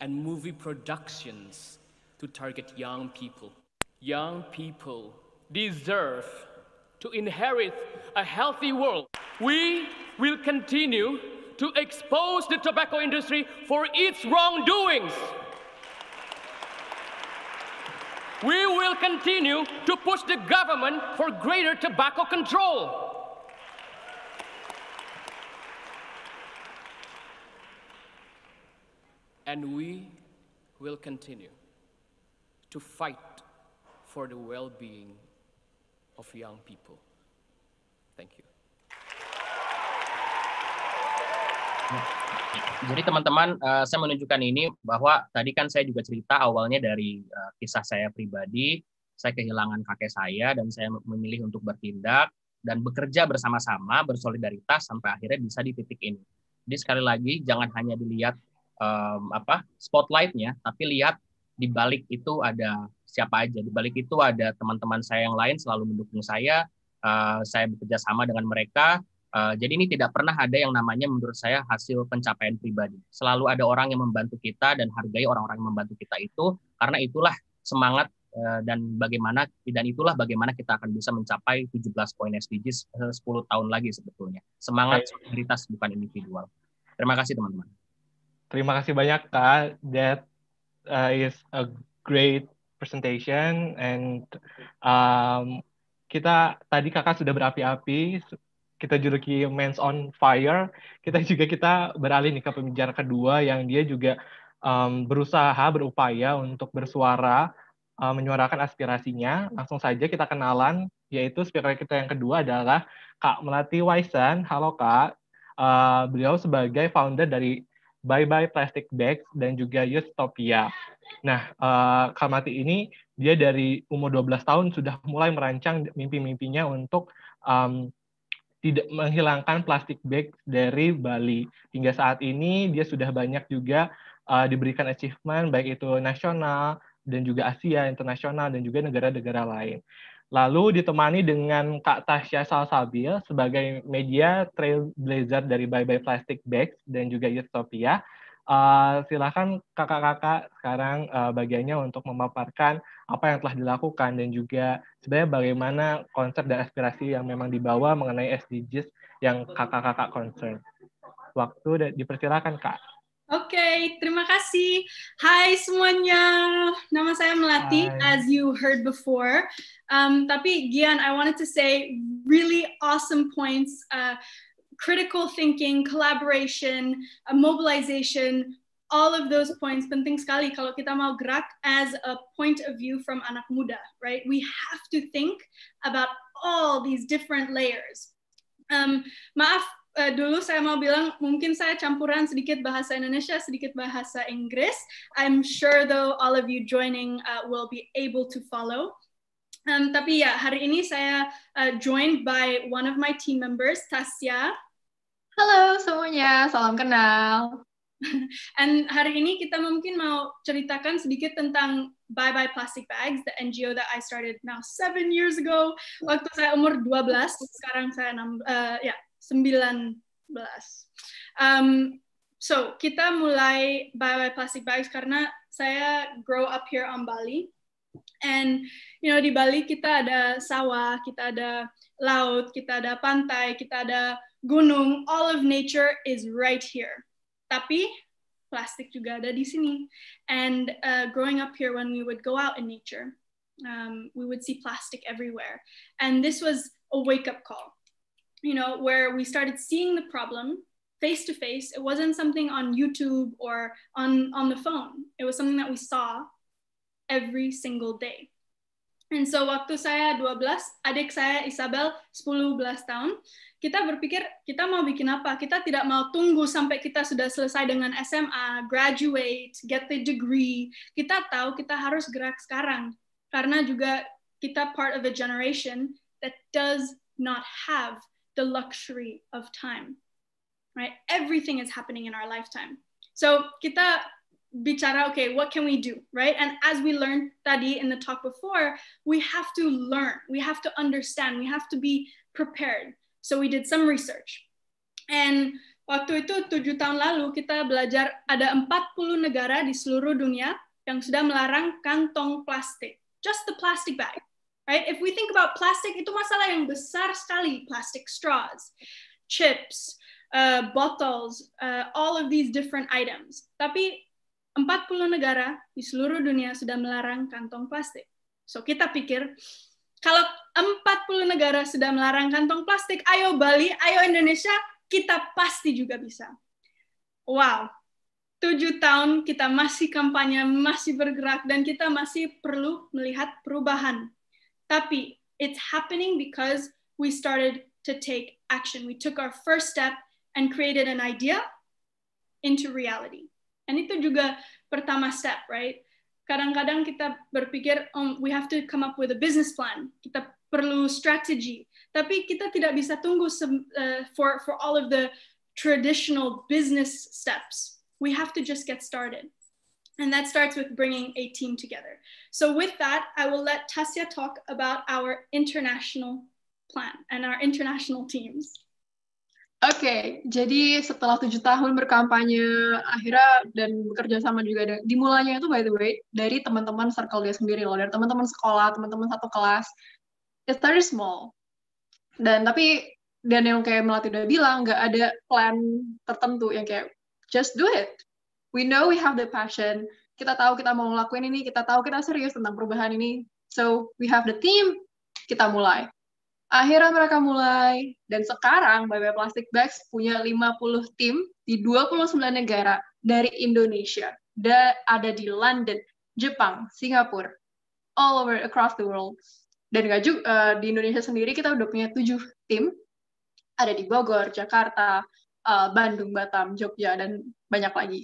Speaker 4: and movie productions to target young people. Young people deserve to inherit a healthy world. We will continue to expose the tobacco industry for its wrongdoings. We will continue to push the government for greater tobacco control. and we will continue to fight for the well-being of young people. Thank you. Jadi teman-teman, uh, saya menunjukkan ini bahwa tadi kan saya juga cerita awalnya dari uh, kisah saya pribadi, saya kehilangan kakek saya dan saya memilih untuk bertindak dan bekerja bersama-sama bersolidaritas sampai akhirnya bisa di titik ini. Jadi sekali lagi jangan hanya dilihat um, apa spotlightnya, tapi lihat di balik itu ada siapa aja. Di balik itu ada teman-teman saya yang lain selalu mendukung saya. Uh, saya bekerja sama dengan mereka. Uh, jadi ini tidak pernah ada yang namanya menurut saya hasil pencapaian pribadi. Selalu ada orang yang membantu kita dan hargai orang-orang yang membantu kita itu karena itulah semangat eh, dan bagaimana dan itulah bagaimana kita akan bisa mencapai 17 poin SDGs 10
Speaker 2: tahun lagi sebetulnya. Semangat solidaritas bukan individual. Terima kasih teman-teman. Terima kasih banyak Kak. That uh, is a great presentation and um, kita tadi Kakak sudah berapi-api kita juluki Men's on Fire. Kita juga kita beralih nih ke pembicara kedua yang dia juga um, berusaha berupaya untuk bersuara uh, menyuarakan aspirasinya. Langsung saja kita kenalan yaitu speaker kita yang kedua adalah Kak Melati Waisan. Halo Kak. Uh, beliau sebagai founder dari Bye Bye Plastic Bags dan juga Utopia. Nah, uh, Kamati ini dia dari umur 12 tahun sudah mulai merancang mimpi-mimpinya untuk um, tidak menghilangkan plastik bag dari Bali. Hingga saat ini dia sudah banyak juga uh, diberikan achievement baik itu nasional dan juga Asia internasional dan juga negara-negara lain. Lalu ditemani dengan Kak Tasya Salsabil sebagai media trailblazer dari Bye Bye Plastic Bags dan juga Utopia. Uh, silakan kakak-kakak sekarang uh, bagiannya untuk memaparkan apa yang telah dilakukan dan juga sebenarnya bagaimana konsep dan aspirasi yang memang dibawa mengenai SDGs yang kakak-kakak concern. Waktu dipersilakan kak.
Speaker 1: Oke, okay, terima kasih. Hai semuanya, nama saya Melati, Hi. as you heard before. Um, tapi Gian, I wanted to say really awesome points, uh, critical thinking, collaboration, uh, mobilization, all of those points penting sekali kalau kita mau gerak as a point of view from anak muda, right? We have to think about all these different layers. Um, maaf uh, dulu saya mau bilang mungkin saya campuran sedikit bahasa Indonesia, sedikit bahasa Inggris. I'm sure though all of you joining uh, will be able to follow. Um, tapi ya hari ini saya uh, joined by one of my team members, Tasya. Halo semuanya, salam kenal. And hari ini kita mungkin mau ceritakan sedikit tentang Bye Bye Plastic Bags, the NGO that I started now seven years ago. Waktu saya umur 12, sekarang saya enam, uh, ya yeah, Um, so kita mulai by plastic bags karena saya grow up here on Bali. And you know di Bali kita ada sawah, kita ada laut, kita ada pantai, kita ada gunung. All of nature is right here. Tapi plastik juga ada di sini. And uh, growing up here, when we would go out in nature, um, we would see plastic everywhere. And this was a wake up call. you know, where we started seeing the problem face to face. It wasn't something on YouTube or on, on the phone. It was something that we saw every single day. And so waktu saya 12, adik saya Isabel 10 belas tahun, kita berpikir kita mau bikin apa? Kita tidak mau tunggu sampai kita sudah selesai dengan SMA, graduate, get the degree. Kita tahu kita harus gerak sekarang karena juga kita part of a generation that does not have the luxury of time, right? Everything is happening in our lifetime. So kita bicara, okay, what can we do, right? And as we learned tadi in the talk before, we have to learn, we have to understand, we have to be prepared. So we did some research. And waktu itu tujuh tahun lalu kita belajar ada 40 negara di seluruh dunia yang sudah melarang kantong plastik, just the plastic bag. right? If we think about plastic, itu masalah yang besar sekali. Plastic straws, chips, uh, bottles, uh, all of these different items. Tapi 40 negara di seluruh dunia sudah melarang kantong plastik. So kita pikir kalau 40 negara sudah melarang kantong plastik, ayo Bali, ayo Indonesia, kita pasti juga bisa. Wow, tujuh tahun kita masih kampanye, masih bergerak, dan kita masih perlu melihat perubahan Tapi, it's happening because we started to take action. We took our first step and created an idea into reality. And itu juga pertama step, right? Kadang-kadang kita berpikir, um, we have to come up with a business plan. Kita perlu strategy. Tapi kita tidak bisa tunggu some, uh, for, for all of the traditional business steps. We have to just get started. And that starts with bringing a team together. So with that, I will let Tasia talk about our international plan and our international teams.
Speaker 3: Oke, okay, jadi setelah tujuh tahun berkampanye, akhirnya dan bekerja sama juga ada, dimulainya itu by the way dari teman-teman circle dia sendiri loh, dari teman-teman sekolah, teman-teman satu kelas. It's very small. Dan tapi dan yang kayak Melati udah bilang, nggak ada plan tertentu yang kayak just do it we know we have the passion kita tahu kita mau ngelakuin ini kita tahu kita serius tentang perubahan ini so we have the team kita mulai akhirnya mereka mulai dan sekarang BB Plastic Bags punya 50 tim di 29 negara dari Indonesia da ada di London Jepang Singapura all over across the world dan gak juga uh, eh, di Indonesia sendiri kita udah punya tujuh tim ada di Bogor, Jakarta, uh, Bandung, Batam, Jogja dan banyak lagi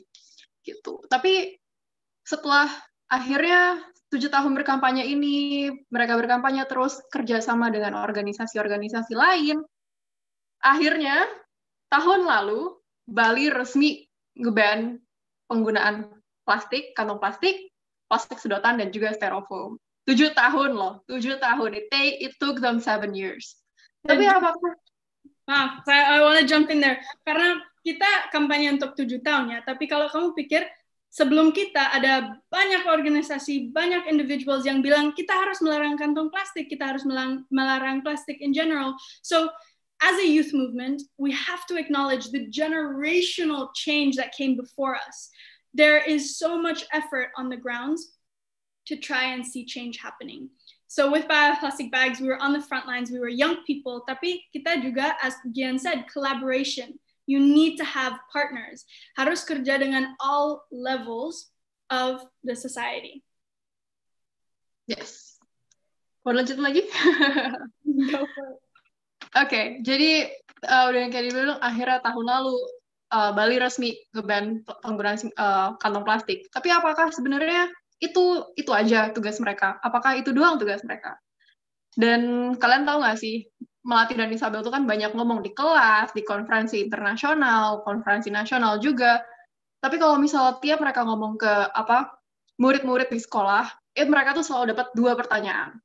Speaker 3: gitu. Tapi setelah akhirnya tujuh tahun berkampanye ini mereka berkampanye terus kerjasama dengan organisasi-organisasi lain. Akhirnya tahun lalu Bali resmi ngeban penggunaan plastik, kantong plastik, plastik sedotan dan juga styrofoam. Tujuh tahun loh, tujuh tahun. It, take, it took them seven years. Tapi apa? Maaf, saya I to jump in there karena kita kampanye untuk tujuh tahun ya, tapi kalau
Speaker 1: kamu pikir sebelum kita ada banyak organisasi, banyak individuals yang bilang kita harus melarang kantong plastik, kita harus melarang, melarang plastik in general. So as a youth movement, we have to acknowledge the generational change that came before us. There is so much effort on the grounds to try and see change happening. So with bioplastic bags, we were on the front lines, we were young people, tapi kita juga, as Gian said, collaboration you need to have partners. Harus kerja dengan all levels of the society.
Speaker 3: Yes. Mau lanjut lagi? Oke, okay, jadi uh, udah yang kayak dibilang akhirnya tahun lalu uh, Bali resmi ngeban penggunaan uh, kantong plastik. Tapi apakah sebenarnya itu itu aja tugas mereka? Apakah itu doang tugas mereka? Dan kalian tahu nggak sih Melati dan Isabel itu kan banyak ngomong di kelas, di konferensi internasional, konferensi nasional juga. Tapi kalau misalnya tiap mereka ngomong ke apa murid-murid di sekolah, eh, mereka tuh selalu dapat dua pertanyaan.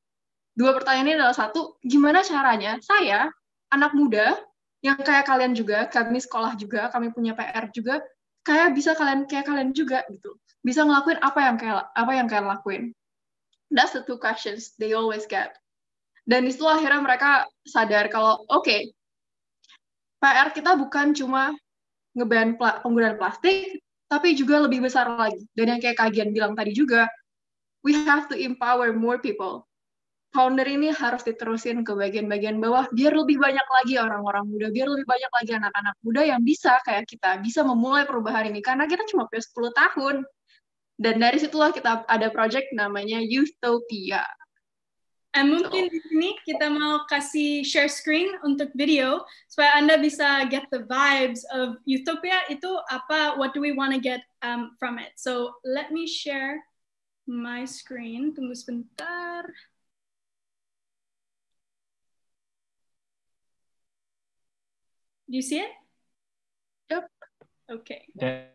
Speaker 3: Dua pertanyaan ini adalah satu, gimana caranya saya, anak muda, yang kayak kalian juga, kami sekolah juga, kami punya PR juga, kayak bisa kalian kayak kalian juga gitu. Bisa ngelakuin apa yang kayak apa yang kalian lakuin. That's the two questions they always get. Dan disitu akhirnya mereka sadar kalau, oke, okay, PR kita bukan cuma ngeban pla penggunaan plastik, tapi juga lebih besar lagi. Dan yang kayak kagian bilang tadi juga, we have to empower more people. Founder ini harus diterusin ke bagian-bagian bawah, biar lebih banyak lagi orang-orang muda, biar lebih banyak lagi anak-anak muda yang bisa kayak kita, bisa memulai perubahan ini. Karena kita cuma punya 10 tahun. Dan dari situlah kita ada project namanya Youthopia.
Speaker 1: Eh, mungkin di sini kita mau kasih share screen untuk video supaya anda bisa get the vibes of utopia itu apa what do we want to get um, from it so let me share my screen tunggu sebentar do you see it yep okay yeah.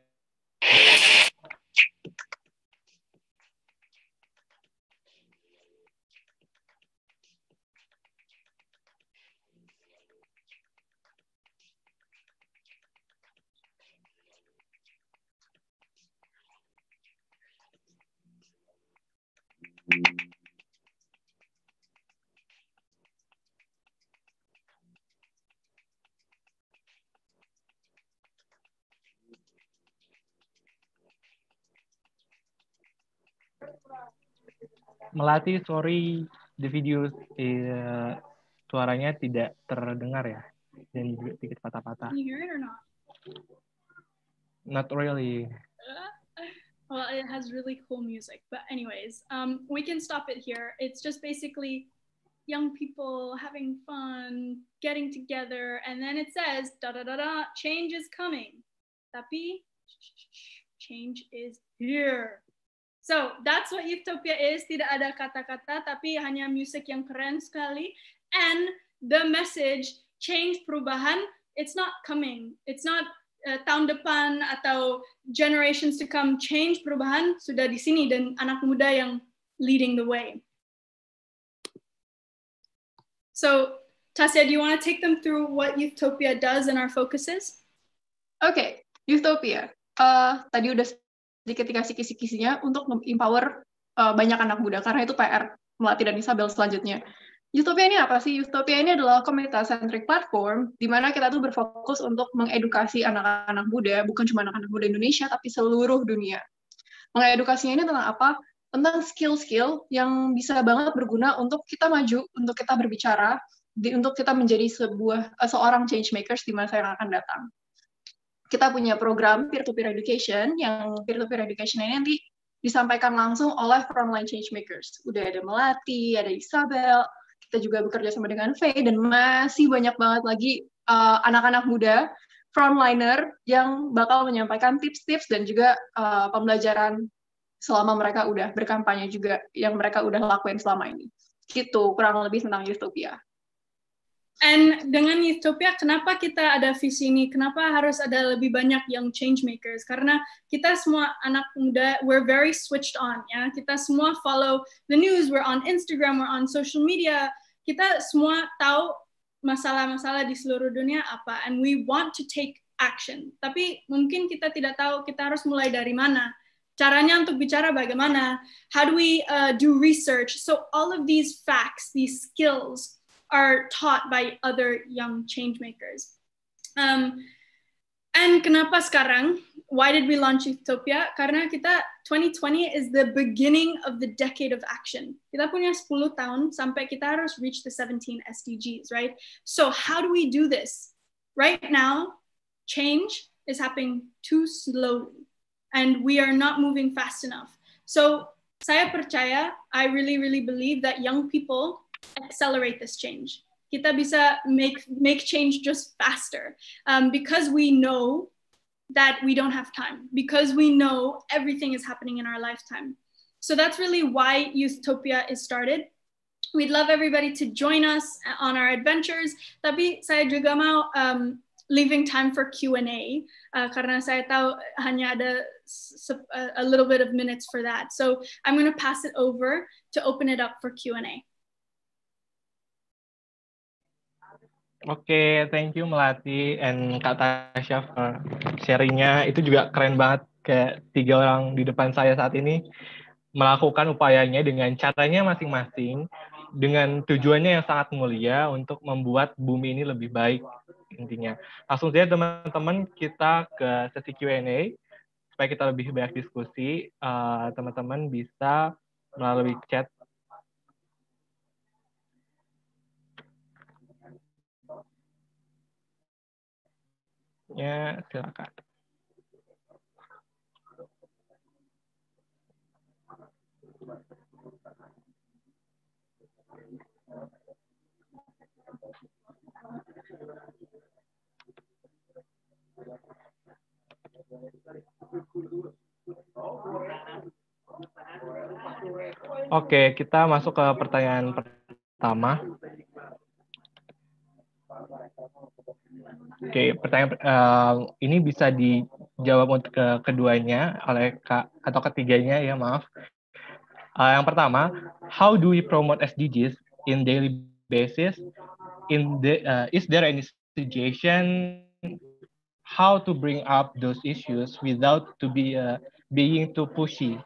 Speaker 1: Melati,
Speaker 2: sorry, the video uh, suaranya tidak terdengar ya, dan juga sedikit patah-patah. Not really.
Speaker 1: Uh, Well, it has really cool music. But anyways, um, we can stop it here. It's just basically young people having fun, getting together, and then it says da da da da, change is coming. be change is here. So that's what Utopia is. Tidak ada kata-kata, tapi hanya music yang keren sekali. And the message, change perubahan, it's not coming. It's not Eh, tahun depan atau generations to come change perubahan sudah di sini dan anak muda yang leading the way. So, Tasya, do you want to take them through what
Speaker 3: Utopia does and our focuses? Okay, Utopia Uh, tadi udah sedikit dikasih kisi-kisinya untuk empower uh, eh, banyak anak muda karena itu PR Melati dan Isabel selanjutnya. Utopia ini apa sih? Utopia ini adalah komunitas-centric platform di mana kita tuh berfokus untuk mengedukasi anak-anak muda, bukan cuma anak-anak muda Indonesia, tapi seluruh dunia. Mengedukasinya ini tentang apa? Tentang skill-skill yang bisa banget berguna untuk kita maju, untuk kita berbicara, di, untuk kita menjadi sebuah eh, seorang change makers di masa yang akan datang. Kita punya program peer-to-peer education, yang peer-to-peer -peer education ini nanti disampaikan langsung oleh frontline change makers. Udah ada Melati, ada Isabel, kita juga bekerja sama dengan V dan masih banyak banget lagi eh, anak-anak uh, muda frontliner yang bakal menyampaikan tips-tips dan juga uh, pembelajaran selama mereka udah berkampanye juga yang mereka udah lakuin selama ini. Gitu kurang lebih tentang Utopia.
Speaker 1: And dengan Ethiopia, kenapa kita ada visi ini? Kenapa harus ada lebih banyak young change makers? Karena kita semua anak muda, we're very switched on. Ya, kita semua follow the news. We're on Instagram, we're on social media. Kita semua tahu masalah-masalah di seluruh dunia apa, and we want to take action. Tapi mungkin kita tidak tahu kita harus mulai dari mana. Caranya untuk bicara bagaimana? How do we uh, do research? So all of these facts, these skills are taught by other young change makers. Um, and kenapa sekarang? Why did we launch Utopia? Karena kita 2020 is the beginning of the decade of action. Kita punya 10 tahun sampai kita harus reach the 17 SDGs, right? So how do we do this? Right now, change is happening too slowly and we are not moving fast enough. So saya percaya, I really, really believe that young people accelerate this change. Kita bisa make make change just faster um, because we know that we don't have time because we know everything is happening in our lifetime. So that's really why Youthtopia is started. We'd love everybody to join us on our adventures. Tapi saya juga mau um, leaving time for Q&A uh, karena saya tahu hanya ada a little bit of minutes for that. So I'm going to pass it over to open it up for Q&A.
Speaker 2: Oke, okay, thank you Melati and Kak Tasya for sharingnya. Itu juga keren banget kayak tiga orang di depan saya saat ini melakukan upayanya dengan caranya masing-masing dengan tujuannya yang sangat mulia untuk membuat bumi ini lebih baik intinya. Langsung saja teman-teman kita ke sesi Q&A supaya kita lebih banyak diskusi. Eh, teman-teman uh, bisa melalui chat selanjutnya silakan. Oke, kita masuk ke pertanyaan pertama.
Speaker 1: Oke,
Speaker 2: okay, pertanyaan uh, ini bisa dijawab untuk ke keduanya oleh Kak atau ketiganya ya, maaf. Uh, yang pertama, how do we promote SDGs in daily basis? In the uh, is there any suggestion how to bring up those issues without to be uh, being too pushy?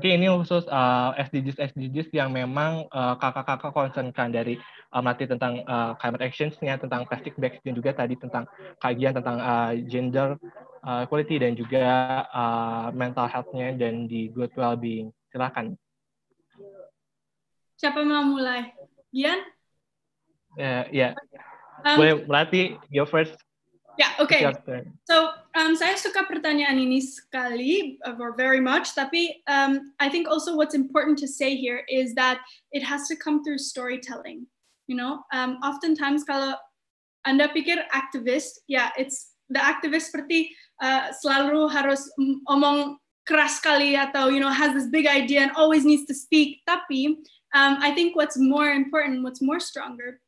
Speaker 2: Oke ini khusus uh, eh, SDGs SDGs yang memang uh, kakak-kakak concernkan dari uh, eh, mati tentang uh, climate actionsnya tentang plastic bags dan juga tadi tentang kajian tentang uh, gender equality dan juga uh, mental health-nya dan di good well-being. Silakan.
Speaker 1: Siapa mau mulai? Gian?
Speaker 2: Ya, yeah, ya. Yeah. Um, Boleh melatih, your first.
Speaker 1: Ya, yeah, oke. Okay. So Um, saya suka pertanyaan ini sekali, uh, or very much, tapi um, I think also what's important to say here is that it has to come through storytelling. You know, um, oftentimes kalau Anda pikir activist, yeah, it's the activist seperti uh, selalu harus omong keras sekali atau you know has this big idea and always needs to speak. Tapi um, I think what's more important, what's more stronger,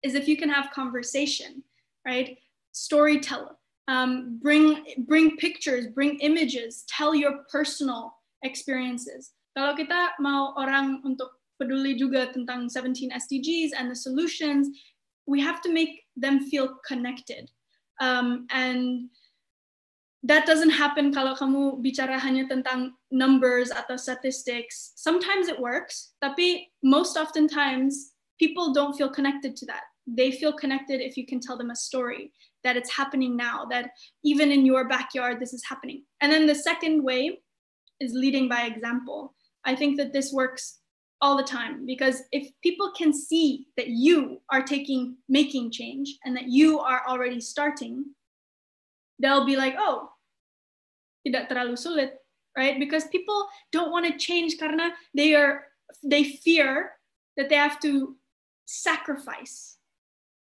Speaker 1: is if you can have conversation, right? Storyteller um, bring bring pictures, bring images, tell your personal experiences. Kalau kita mau orang untuk peduli juga tentang 17 SDGs and the solutions, we have to make them feel connected. Um, and that doesn't happen kalau kamu bicara hanya tentang numbers atau statistics. Sometimes it works, tapi most oftentimes people don't feel connected to that. They feel connected if you can tell them a story that it's happening now, that even in your backyard, this is happening. And then the second way is leading by example. I think that this works all the time because if people can see that you are taking making change and that you are already starting they'll be like oh tidak terlalu sulit right because people don't want to change karena they are they fear that they have to sacrifice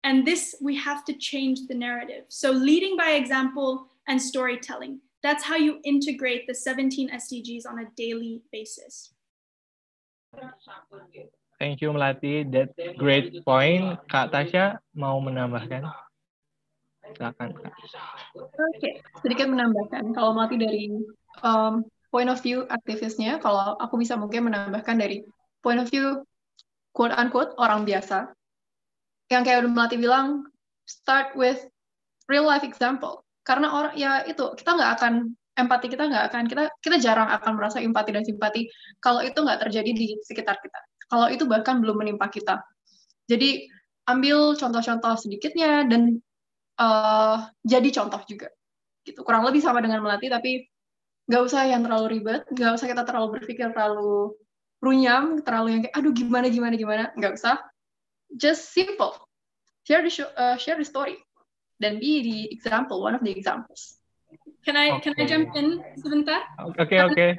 Speaker 1: And this, we have to change the narrative. So, leading by example and storytelling. That's how you integrate the 17 SDGs on a daily basis.
Speaker 2: Thank you, Melati. That great point. Kak Tasha mau menambahkan? Silakan, Kak. Oke,
Speaker 3: okay. sedikit menambahkan. Kalau Melati dari um, point of view aktivisnya, kalau aku bisa mungkin menambahkan dari point of view quote unquote orang biasa yang kayak udah melatih bilang start with real life example karena orang ya itu kita nggak akan empati kita nggak akan kita kita jarang akan merasa empati dan simpati kalau itu nggak terjadi di sekitar kita kalau itu bahkan belum menimpa kita jadi ambil contoh-contoh sedikitnya dan uh, jadi contoh juga gitu kurang lebih sama dengan melatih tapi nggak usah yang terlalu ribet nggak usah kita terlalu berpikir terlalu runyam terlalu yang kayak aduh gimana gimana gimana nggak usah just simple. Share the show, uh, share the story, then be the example, one of the examples.
Speaker 1: Can I okay. can I jump in sebentar?
Speaker 2: Oke okay, Okay.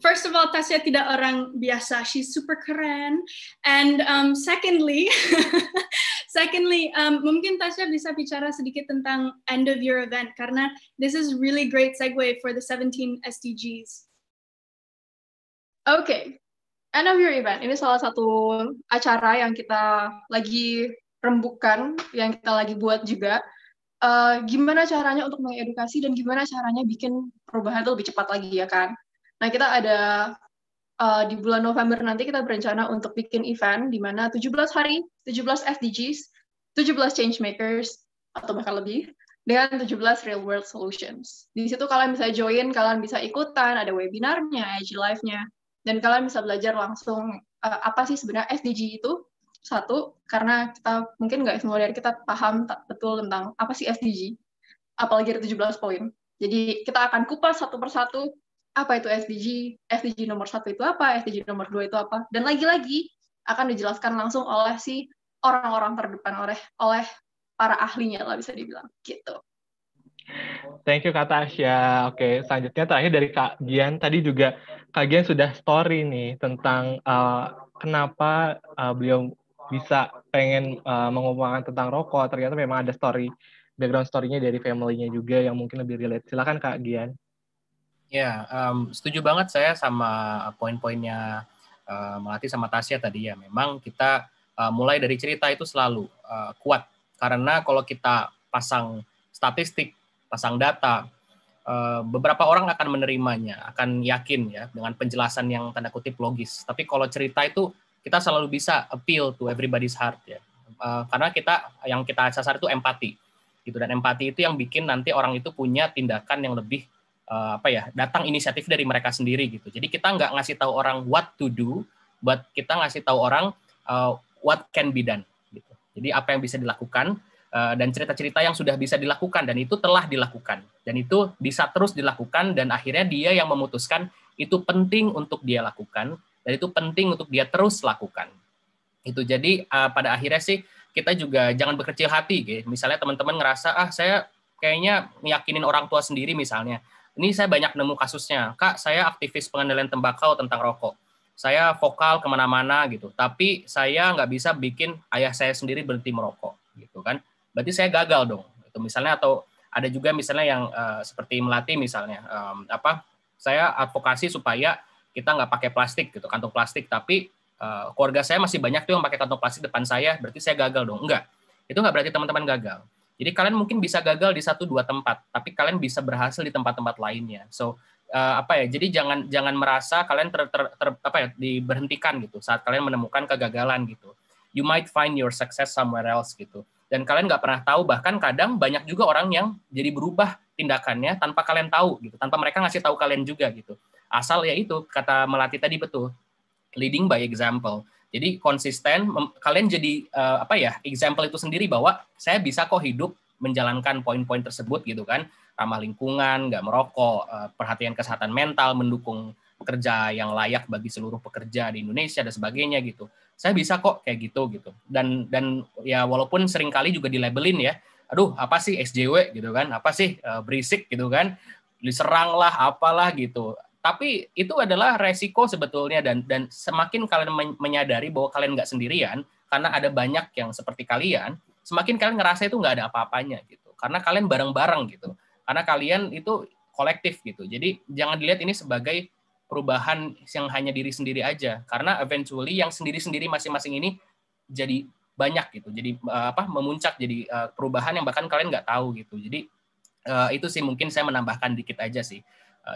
Speaker 1: First of all, Tasya tidak orang biasa. She's super keren. And um, secondly, secondly, um, mungkin Tasya bisa bicara sedikit tentang end of year event karena this is really great segue for the 17 SDGs.
Speaker 3: Okay, end of year event. Ini salah satu acara yang kita lagi rembukan, yang kita lagi buat juga. Uh, gimana caranya untuk mengedukasi dan gimana caranya bikin perubahan itu lebih cepat lagi ya kan. Nah kita ada uh, di bulan November nanti kita berencana untuk bikin event di mana 17 hari, 17 FDGs, 17 change makers atau bahkan lebih dengan 17 real world solutions. Di situ kalian bisa join, kalian bisa ikutan, ada webinarnya, IG live-nya dan kalian bisa belajar langsung uh, apa sih sebenarnya SDG itu satu karena kita mungkin nggak semua dari kita paham betul tentang apa sih SDG apalagi ada 17 poin jadi kita akan kupas satu persatu apa itu SDG SDG nomor satu itu apa SDG nomor dua itu apa dan lagi-lagi akan dijelaskan langsung oleh si orang-orang terdepan oleh oleh para ahlinya lah bisa dibilang gitu.
Speaker 2: Thank you Kak Tasya. Oke, selanjutnya terakhir dari Kak Gian tadi juga Kagian sudah story nih tentang uh, kenapa uh, beliau bisa pengen uh, mengumumkan tentang rokok. Ternyata memang ada story background story-nya dari family-nya juga yang mungkin lebih relate. Silakan Kak Gian.
Speaker 4: Ya, um, setuju banget saya sama poin-poinnya uh, Melati sama Tasya tadi ya. Memang kita uh, mulai dari cerita itu selalu uh, kuat karena kalau kita pasang statistik, pasang data, Eh, beberapa orang akan menerimanya, akan yakin ya dengan penjelasan yang tanda kutip logis. Tapi kalau cerita itu kita selalu bisa appeal to everybody's heart ya. Eh, karena kita yang kita sasar itu empati. Gitu dan empati itu yang bikin nanti orang itu punya tindakan yang lebih eh, apa ya, datang inisiatif dari mereka sendiri gitu. Jadi kita nggak ngasih tahu orang what to do, buat kita ngasih tahu orang what can be done gitu. Jadi apa yang bisa dilakukan Eh, dan cerita-cerita yang sudah bisa dilakukan dan itu telah dilakukan dan itu bisa terus dilakukan dan akhirnya dia yang memutuskan itu penting untuk dia lakukan dan itu penting untuk dia terus lakukan itu jadi uh, pada akhirnya sih kita juga jangan berkecil hati gitu. misalnya teman-teman ngerasa ah saya kayaknya meyakinin orang tua sendiri misalnya ini saya banyak nemu kasusnya kak saya aktivis pengendalian tembakau tentang rokok saya vokal kemana-mana gitu tapi saya nggak bisa bikin ayah saya sendiri berhenti merokok gitu kan berarti saya gagal dong. Itu misalnya atau ada juga misalnya yang uh, seperti melatih misalnya um, apa saya advokasi supaya kita nggak pakai plastik gitu kantong plastik tapi uh, keluarga saya masih banyak tuh yang pakai kantong plastik depan saya berarti saya gagal dong enggak itu nggak berarti teman-teman gagal jadi kalian mungkin bisa gagal di satu dua tempat tapi kalian bisa berhasil di tempat-tempat lainnya so uh, apa ya jadi jangan jangan merasa kalian ter, ter, ter apa ya diberhentikan gitu saat kalian menemukan kegagalan gitu you might find your success somewhere else gitu dan kalian nggak pernah tahu bahkan kadang banyak juga orang yang jadi berubah tindakannya tanpa kalian tahu gitu tanpa mereka ngasih tahu kalian juga gitu asal ya itu kata melati tadi betul leading by example jadi konsisten kalian jadi uh, apa ya example itu sendiri bahwa saya bisa kok hidup menjalankan poin-poin tersebut gitu kan ramah lingkungan nggak merokok uh, perhatian kesehatan mental mendukung kerja yang layak bagi seluruh pekerja di Indonesia dan sebagainya gitu. Saya bisa kok kayak gitu gitu. Dan dan ya walaupun seringkali juga labelin ya, aduh apa sih SJW gitu kan, apa sih e, berisik gitu kan, diseranglah apalah gitu. Tapi itu adalah resiko sebetulnya dan dan semakin kalian menyadari bahwa kalian nggak sendirian karena ada banyak yang seperti kalian, semakin kalian ngerasa itu nggak ada apa-apanya gitu. Karena kalian bareng-bareng gitu. Karena kalian itu kolektif gitu. Jadi jangan dilihat ini sebagai perubahan yang hanya diri sendiri aja karena eventually yang sendiri-sendiri masing-masing ini jadi banyak gitu jadi eh, apa memuncak jadi eh, perubahan yang bahkan kalian nggak tahu gitu jadi eh, itu sih mungkin saya menambahkan dikit aja sih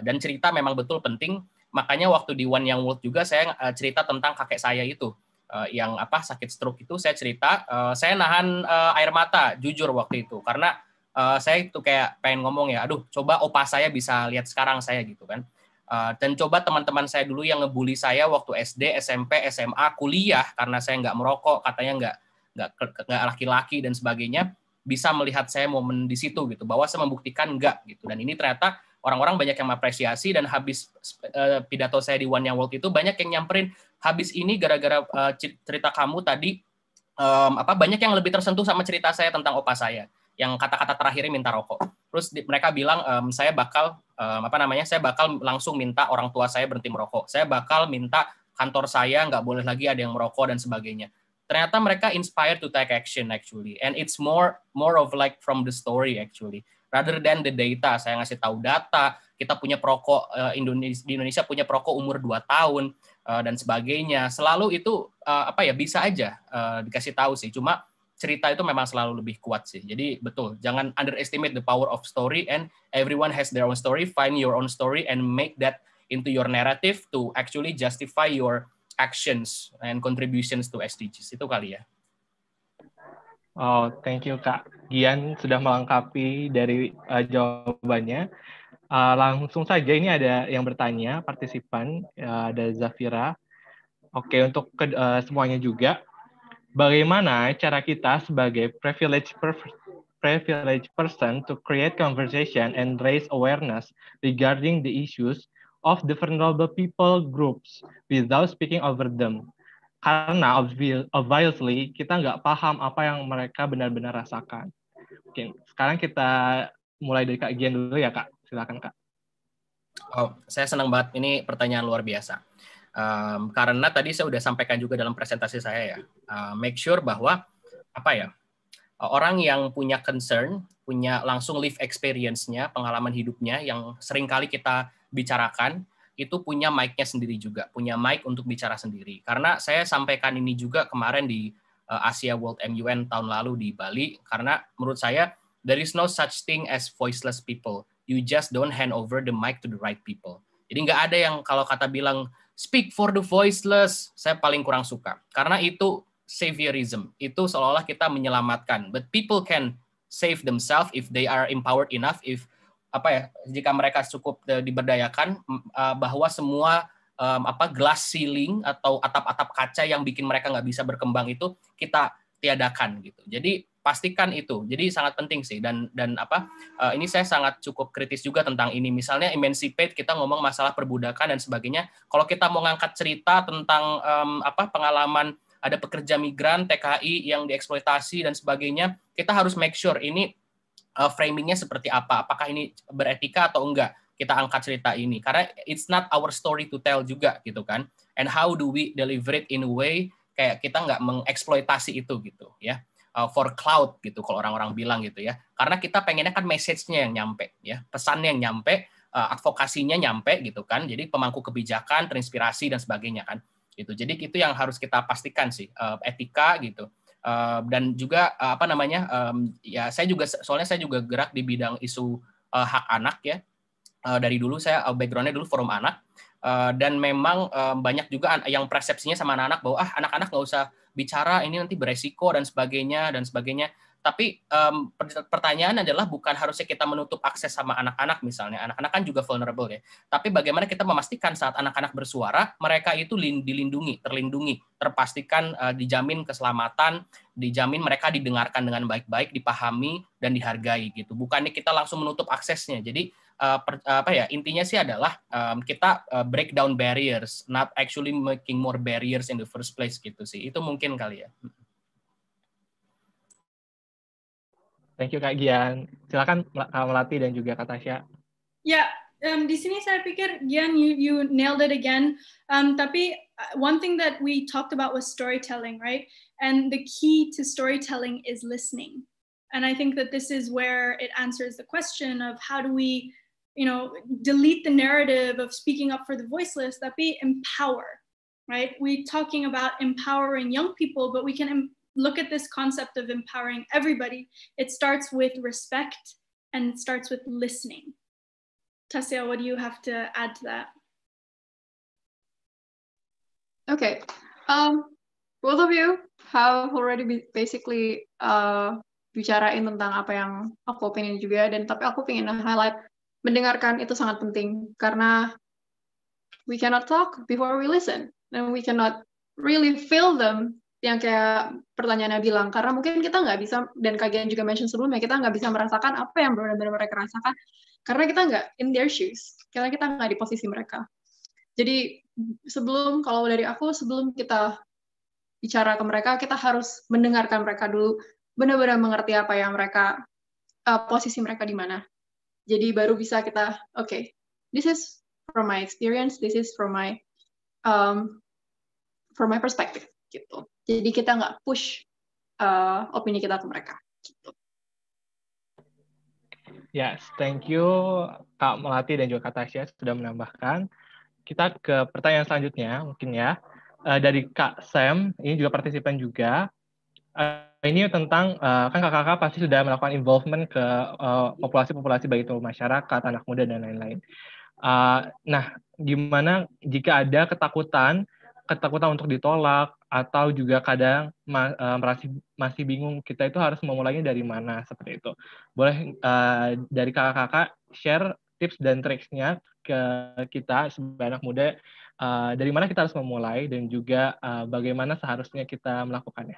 Speaker 4: dan cerita memang betul penting makanya waktu di One Young World juga saya cerita tentang kakek saya itu yang apa sakit stroke itu saya cerita saya nahan air mata jujur waktu itu karena saya itu kayak pengen ngomong ya aduh coba opa saya bisa lihat sekarang saya gitu kan Eh, dan coba teman-teman saya dulu yang ngebully saya waktu SD, SMP, SMA, kuliah karena saya nggak merokok, katanya nggak nggak nggak laki-laki dan sebagainya, bisa melihat saya momen di situ gitu, bahwa saya membuktikan nggak gitu. Dan ini ternyata orang-orang banyak yang apresiasi dan habis eh, pidato saya di One Young World itu banyak yang nyamperin habis ini gara-gara eh, cerita kamu tadi apa banyak yang lebih tersentuh sama cerita saya tentang opa saya yang kata-kata terakhirnya minta rokok. Terus di, mereka bilang um, saya bakal um, apa namanya saya bakal langsung minta orang tua saya berhenti merokok saya bakal minta kantor saya nggak boleh lagi ada yang merokok dan sebagainya ternyata mereka inspired to take action actually and it's more more of like from the story actually rather than the data saya ngasih tahu data kita punya perokok uh, Indonesia di Indonesia punya perokok umur 2 tahun uh, dan sebagainya selalu itu uh, apa ya bisa aja uh, dikasih tahu sih cuma cerita itu memang selalu lebih kuat sih. Jadi betul, jangan underestimate the power of story and everyone has their own story. Find your own story and make that into your narrative to actually justify your actions
Speaker 2: and contributions to SDGs. Itu kali ya. Oh, thank you Kak Gian sudah melengkapi dari uh, jawabannya. Uh, langsung saja ini ada yang bertanya partisipan uh, ada Zafira. Oke, untuk ke, uh, semuanya juga bagaimana cara kita sebagai privileged privileged person to create conversation and raise awareness regarding the issues of the vulnerable people groups without speaking over them. Karena obviously kita nggak paham apa yang mereka benar-benar rasakan. Oke, sekarang kita mulai dari Kak Gian dulu ya Kak. Silakan Kak.
Speaker 4: Oh, saya senang banget. Ini pertanyaan luar biasa. Um, karena tadi saya sudah sampaikan juga dalam presentasi saya ya, uh, make sure bahwa apa ya orang yang punya concern, punya langsung live experience-nya, pengalaman hidupnya yang sering kali kita bicarakan, itu punya mic-nya sendiri juga, punya mic untuk bicara sendiri. Karena saya sampaikan ini juga kemarin di eh, Asia World MUN tahun lalu di Bali, karena menurut saya there is no such thing as voiceless people. You just don't hand over the mic to the right people. Jadi nggak ada yang kalau kata bilang Speak for the voiceless, saya paling kurang suka. Karena itu saviorism. Itu seolah-olah kita menyelamatkan. But people can save themselves if they are empowered enough, if apa ya, jika mereka cukup eh, diberdayakan eh, bahwa semua um, apa glass ceiling atau atap-atap kaca yang bikin mereka nggak bisa berkembang itu kita tiadakan gitu. Jadi pastikan itu. Jadi sangat penting sih dan dan apa eh, ini saya sangat cukup kritis juga tentang ini. Misalnya emancipate kita ngomong masalah perbudakan dan sebagainya. Kalau kita mau ngangkat cerita tentang um, apa pengalaman ada pekerja migran TKI yang dieksploitasi dan sebagainya, kita harus make sure ini uh, framingnya seperti apa. Apakah ini beretika atau enggak? Kita angkat cerita ini karena it's not our story to tell juga gitu kan. And how do we deliver it in a way kayak kita nggak mengeksploitasi itu gitu ya uh, for cloud gitu kalau orang-orang bilang gitu ya. Karena kita pengennya kan message-nya yang nyampe ya, pesannya yang nyampe, uh, advokasinya nyampe gitu kan. Jadi pemangku kebijakan, terinspirasi dan sebagainya kan. Gitu. Jadi itu yang harus kita pastikan sih uh, etika gitu. Uh, dan juga uh, apa namanya um, ya saya juga soalnya saya juga gerak di bidang isu uh, hak anak ya uh, dari dulu saya uh, backgroundnya dulu forum anak uh, dan memang um, banyak juga yang persepsinya sama anak-anak bahwa ah anak-anak nggak usah bicara ini nanti beresiko dan sebagainya dan sebagainya. Tapi um, pertanyaan adalah bukan harusnya kita menutup akses sama anak-anak misalnya. Anak-anak kan juga vulnerable ya. Tapi bagaimana kita memastikan saat anak-anak bersuara, mereka itu dilindungi, terlindungi, terpastikan uh, dijamin keselamatan, dijamin mereka didengarkan dengan baik-baik, dipahami dan dihargai gitu. Bukannya kita langsung menutup aksesnya. Jadi Eh, per, eh, apa ya intinya sih adalah um, kita uh, break down barriers, not actually making more barriers in the
Speaker 2: first place gitu sih. Itu mungkin kali ya. Thank you Kak Gian. Silakan Kak Melati dan juga Kak Tasya.
Speaker 1: Ya, um, di sini saya pikir Gian, you, you nailed it again. Um, tapi uh, one thing that we talked about was storytelling, right? And the key to storytelling is listening. And I think that this is where it answers the question of how do we you know, delete the narrative of speaking up for the voiceless, that be empower, right? We're talking about empowering young people, but we can look at this concept of empowering everybody. It starts with respect and it starts with listening. Tasia, what do you have to add to that?
Speaker 3: Okay. Um, both of you have already basically uh, bicarain tentang apa yang aku pengen juga dan tapi aku pengen highlight mendengarkan itu sangat penting karena we cannot talk before we listen and we cannot really feel them yang kayak pertanyaannya bilang karena mungkin kita nggak bisa dan kalian juga mention sebelumnya kita nggak bisa merasakan apa yang benar-benar mereka rasakan karena kita nggak in their shoes karena kita nggak di posisi mereka jadi sebelum kalau dari aku sebelum kita bicara ke mereka kita harus mendengarkan mereka dulu benar-benar mengerti apa yang mereka uh, posisi mereka di mana jadi baru bisa kita, oke, okay, this is from my experience, this is from my um, from my perspective gitu. Jadi kita nggak push uh, opini kita ke mereka. Gitu.
Speaker 2: Yes, thank you Kak Melati dan juga Kak Tasya sudah menambahkan. Kita ke pertanyaan selanjutnya mungkin ya. Uh, dari Kak Sam, ini juga partisipan juga uh, ini tentang uh, kan kakak-kakak pasti sudah melakukan involvement ke eh, populasi-populasi uh, baik itu masyarakat, anak muda dan lain-lain. Uh, nah, gimana jika ada ketakutan, ketakutan untuk ditolak atau juga kadang ma uh, masih masih bingung kita itu harus memulainya dari mana seperti itu. Boleh uh, dari kakak-kakak share tips dan triksnya ke kita sebagai anak muda uh, dari mana kita harus memulai dan juga uh, bagaimana seharusnya kita melakukannya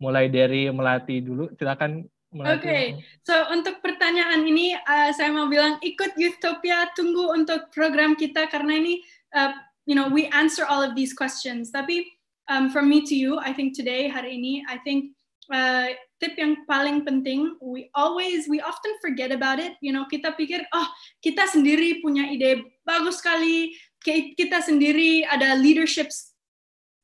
Speaker 2: mulai dari melatih dulu. Silakan Oke, okay.
Speaker 1: so untuk pertanyaan ini uh, saya mau bilang ikut Youthopia, tunggu untuk program kita karena ini, uh, you know, we answer all of these questions. Tapi um, from me to you, I think today hari ini, I think uh, tip yang paling penting, we always, we often forget about it. You know, kita pikir, oh kita sendiri punya ide bagus sekali, kita sendiri ada leadership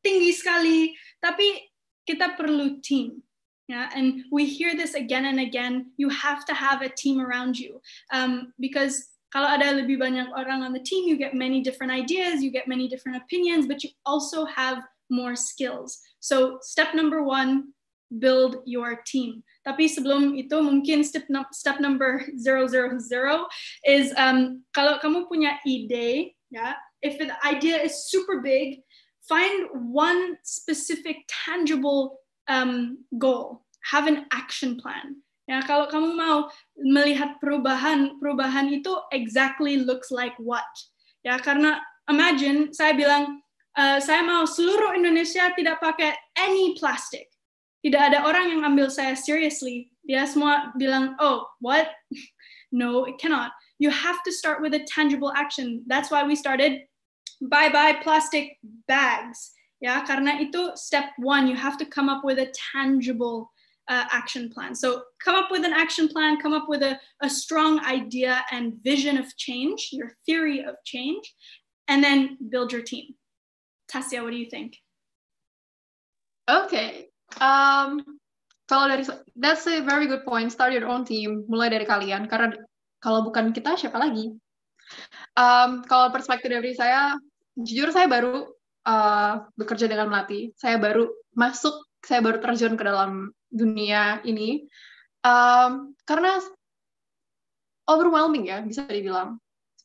Speaker 1: tinggi sekali, tapi kita perlu team. Yeah, and we hear this again and again. You have to have a team around you um, because kalau ada lebih banyak orang on the team, you get many different ideas, you get many different opinions, but you also have more skills. So step number one, build your team. Tapi sebelum itu mungkin step, step number zero zero zero is um, kalau kamu punya ide, yeah, if the idea is super big find one specific tangible um, goal have an action plan ya kalau kamu mau melihat perubahan perubahan itu exactly looks like what ya karena imagine saya bilang uh, saya mau seluruh Indonesia tidak pakai any plastic tidak ada orang yang ambil saya seriously dia ya, semua bilang oh what no it cannot you have to start with a tangible action that's why we started bye bye plastic bags. Yeah, karena itu step one, you have to come up with a tangible uh, action plan. So come up with an action plan, come up with a, a strong idea and vision of change, your theory of change, and then build your team. Tasia, what do you think?
Speaker 3: Okay. Um, kalau dari that's a very good point. Start your own team, mulai dari kalian. Karena kalau bukan kita, siapa lagi? Um, kalau perspektif dari saya, jujur saya baru uh, bekerja dengan melati. Saya baru masuk, saya baru terjun ke dalam dunia ini. Um, karena overwhelming ya, bisa dibilang.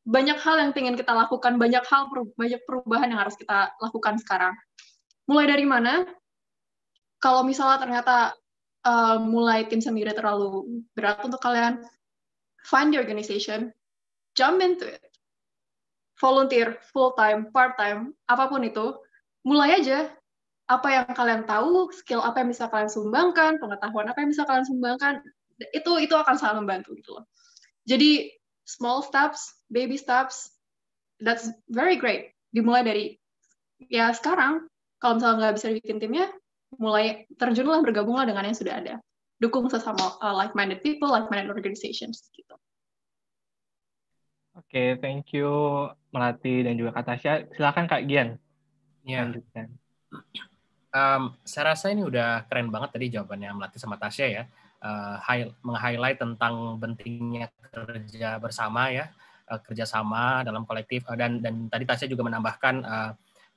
Speaker 3: Banyak hal yang ingin kita lakukan, banyak hal, banyak perubahan yang harus kita lakukan sekarang. Mulai dari mana? Kalau misalnya ternyata uh, mulai tim sendiri terlalu berat untuk kalian, find the organization, jump into it volunteer, full-time, part-time, apapun itu, mulai aja apa yang kalian tahu, skill apa yang bisa kalian sumbangkan, pengetahuan apa yang bisa kalian sumbangkan, itu itu akan sangat membantu gitu loh. Jadi small steps, baby steps, that's very great. Dimulai dari ya sekarang kalau misalnya nggak bisa bikin timnya, mulai terjunlah bergabunglah dengan yang sudah ada. Dukung sesama uh, like-minded people, like-minded organizations gitu.
Speaker 2: Oke, okay, thank you Melati dan juga Kak Tasya. Silakan Kak Gian. Ya. Lanjutkan.
Speaker 4: Um, saya rasa ini udah keren banget tadi jawabannya Melati sama Tasya ya. Uh, meng-highlight tentang pentingnya kerja bersama ya, uh, kerjasama dalam kolektif uh, dan dan tadi Tasya juga menambahkan uh,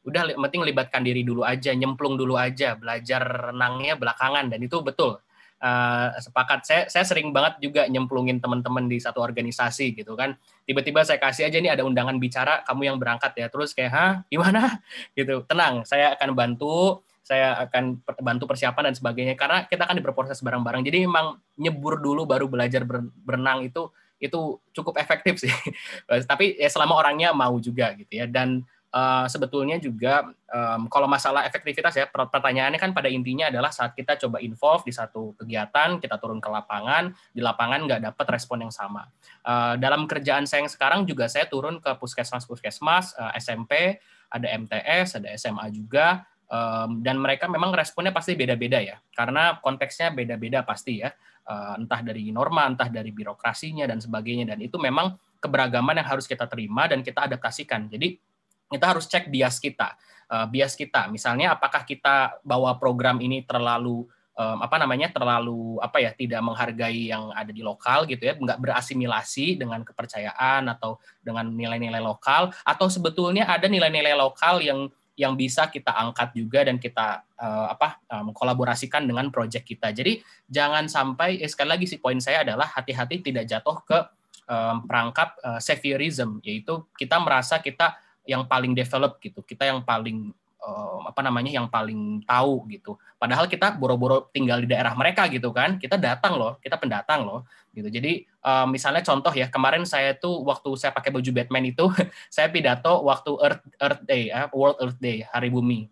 Speaker 4: udah penting libatkan diri dulu aja, nyemplung dulu aja, belajar renangnya belakangan dan itu betul uh, sepakat. Saya saya sering banget juga nyemplungin teman-teman di satu organisasi gitu kan. Tiba-tiba saya kasih aja nih ada undangan bicara, kamu yang berangkat ya. Terus kayak, ha gimana?" gitu. Tenang, saya akan bantu, saya akan bantu persiapan dan sebagainya karena kita akan diperproses bareng-bareng. Jadi memang nyebur dulu baru belajar berenang itu itu cukup efektif sih. Tapi ya selama orangnya mau juga gitu ya dan Eh, sebetulnya juga um, kalau masalah efektivitas ya pertanyaannya kan pada intinya adalah saat kita coba involve di satu kegiatan kita turun ke lapangan di lapangan nggak dapat respon yang sama uh, dalam kerjaan saya yang sekarang juga saya turun ke puskesmas puskesmas uh, eh, SMP ada MTS ada SMA juga um, dan mereka memang responnya pasti beda-beda ya karena konteksnya beda-beda pasti ya uh, entah dari norma entah dari birokrasinya dan sebagainya dan itu memang keberagaman yang harus kita terima dan kita adaptasikan jadi kita harus cek bias kita, uh, bias kita. Misalnya apakah kita bawa program ini terlalu apa namanya terlalu apa ya tidak menghargai yang ada di lokal gitu ya nggak berasimilasi dengan kepercayaan atau dengan nilai-nilai lokal atau sebetulnya ada nilai-nilai lokal yang yang bisa kita angkat juga dan kita uh, apa um, kolaborasikan dengan proyek kita jadi jangan sampai eh, sekali lagi si poin saya adalah hati-hati tidak jatuh ke um, perangkap uh, saviorism yaitu kita merasa kita yang paling develop gitu kita yang paling uh, apa namanya yang paling tahu gitu padahal kita boro-boro tinggal di daerah mereka gitu kan kita datang loh kita pendatang loh gitu jadi uh, misalnya contoh ya kemarin saya tuh waktu saya pakai baju Batman itu saya pidato waktu Earth Earth Day ya, World Earth Day Hari Bumi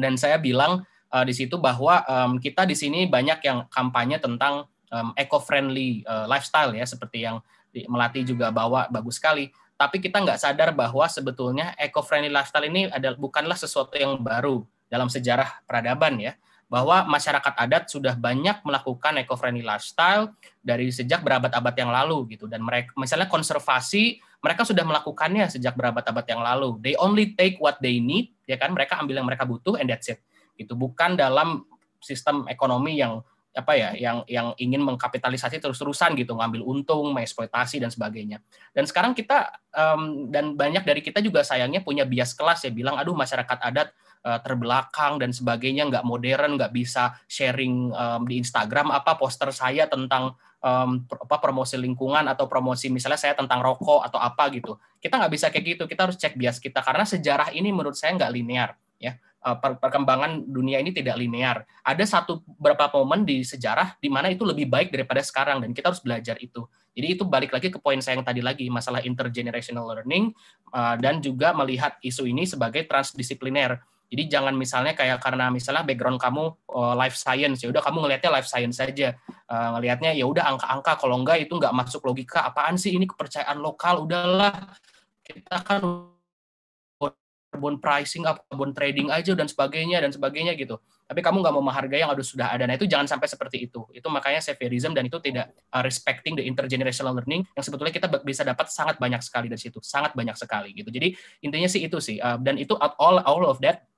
Speaker 4: dan saya bilang uh, di situ bahwa um, kita di sini banyak yang kampanye tentang um, eco-friendly uh, lifestyle ya seperti yang melatih juga bawa bagus sekali tapi kita nggak sadar bahwa sebetulnya eco-friendly lifestyle ini adalah bukanlah sesuatu yang baru dalam sejarah peradaban ya bahwa masyarakat adat sudah banyak melakukan eco-friendly lifestyle dari sejak berabad-abad yang lalu gitu dan mereka misalnya konservasi mereka sudah melakukannya sejak berabad-abad yang lalu they only take what they need ya kan mereka ambil yang mereka butuh and that's it itu bukan dalam sistem ekonomi yang apa ya yang yang ingin mengkapitalisasi terus-terusan gitu ngambil untung mengeksploitasi dan sebagainya dan sekarang kita um, dan banyak dari kita juga sayangnya punya bias kelas ya bilang aduh masyarakat adat uh, terbelakang dan sebagainya nggak modern nggak bisa sharing um, di Instagram apa poster saya tentang um, apa promosi lingkungan atau promosi misalnya saya tentang rokok atau apa gitu kita nggak bisa kayak gitu kita harus cek bias kita karena sejarah ini menurut saya nggak linear ya Eh, perkembangan dunia ini tidak linear. Ada satu beberapa momen di sejarah di mana itu lebih baik daripada sekarang dan kita harus belajar itu. Jadi itu balik lagi ke poin saya yang tadi lagi masalah intergenerational learning eh, dan juga melihat isu ini sebagai transdisipliner. Jadi jangan misalnya kayak karena misalnya background kamu eh, life science ya udah kamu ngelihatnya life science saja. Uh, ngelihatnya ya udah angka-angka kalau enggak itu enggak masuk logika apaan sih ini kepercayaan lokal udahlah kita kan carbon pricing apa carbon trading aja dan sebagainya dan sebagainya gitu tapi kamu nggak mau menghargai yang sudah ada nah itu jangan sampai seperti itu itu makanya savierism dan itu tidak uh, respecting the intergenerational learning yang sebetulnya kita bisa dapat sangat banyak sekali dari situ sangat banyak sekali gitu jadi intinya sih itu sih uh, dan itu at all all of that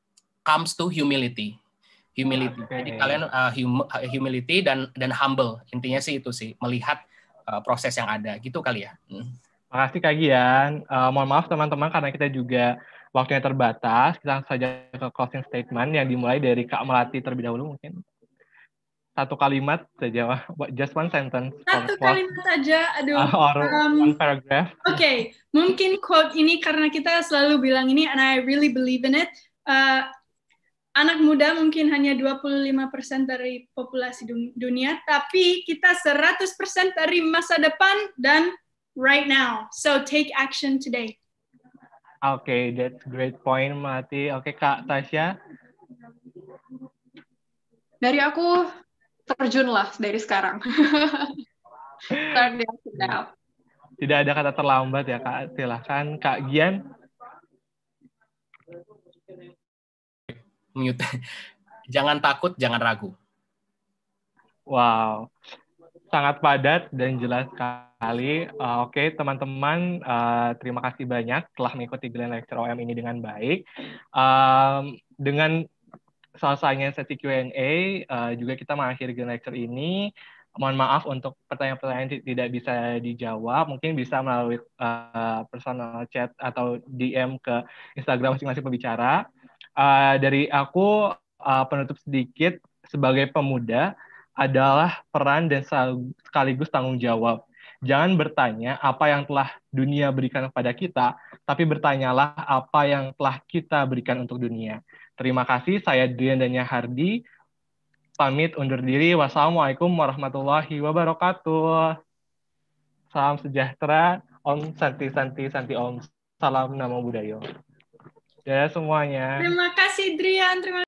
Speaker 4: comes to humility humility okay. Ah, jadi kalian uh, hum, uh, humility dan dan humble
Speaker 2: intinya sih itu sih melihat uh, proses yang ada gitu kali ya hmm. Makasih Kak Gian. Uh, mohon maaf teman-teman karena kita juga waktunya terbatas, kita langsung saja ke closing statement yang dimulai dari Kak Melati terlebih dahulu mungkin. Satu kalimat saja, just one sentence.
Speaker 1: Satu kalimat saja, aduh. Ah, or um, one paragraph. Oke, okay. mungkin quote ini karena kita selalu bilang ini, and I really believe in it. Uh, anak muda mungkin hanya 25% dari populasi dunia, tapi kita 100% dari masa depan dan right now. So take action
Speaker 3: today
Speaker 2: okay, that's great point Mati. Oke okay, Kak Tasya.
Speaker 3: Dari aku terjun lah dari sekarang. Hmm.
Speaker 2: Tidak ada kata terlambat ya Kak. Silahkan Kak Gian. Mute. jangan takut, jangan ragu. Wow. Sangat padat dan jelas Kak sekali. Uh, eh, Oke, okay, teman-teman, uh, terima kasih banyak telah mengikuti Glenn Lecture OM ini dengan baik. Um, dengan selesainya sesi Q&A, uh, eh, juga kita mengakhiri Glenn Lecture ini. Mohon maaf untuk pertanyaan-pertanyaan tidak bisa dijawab, mungkin bisa melalui uh, personal chat atau DM ke Instagram masing-masing pembicara. Uh, dari aku, uh, penutup sedikit, sebagai pemuda, adalah peran dan sekaligus tanggung jawab. Jangan bertanya apa yang telah dunia berikan kepada kita, tapi bertanyalah apa yang telah kita berikan untuk dunia. Terima kasih, saya Dian Danya Hardi. Pamit undur diri. Wassalamualaikum warahmatullahi wabarakatuh. Salam sejahtera. Om Santi Santi Santi
Speaker 1: Om. Salam nama Buddhaya. Ya semuanya. Terima kasih Drian. Terima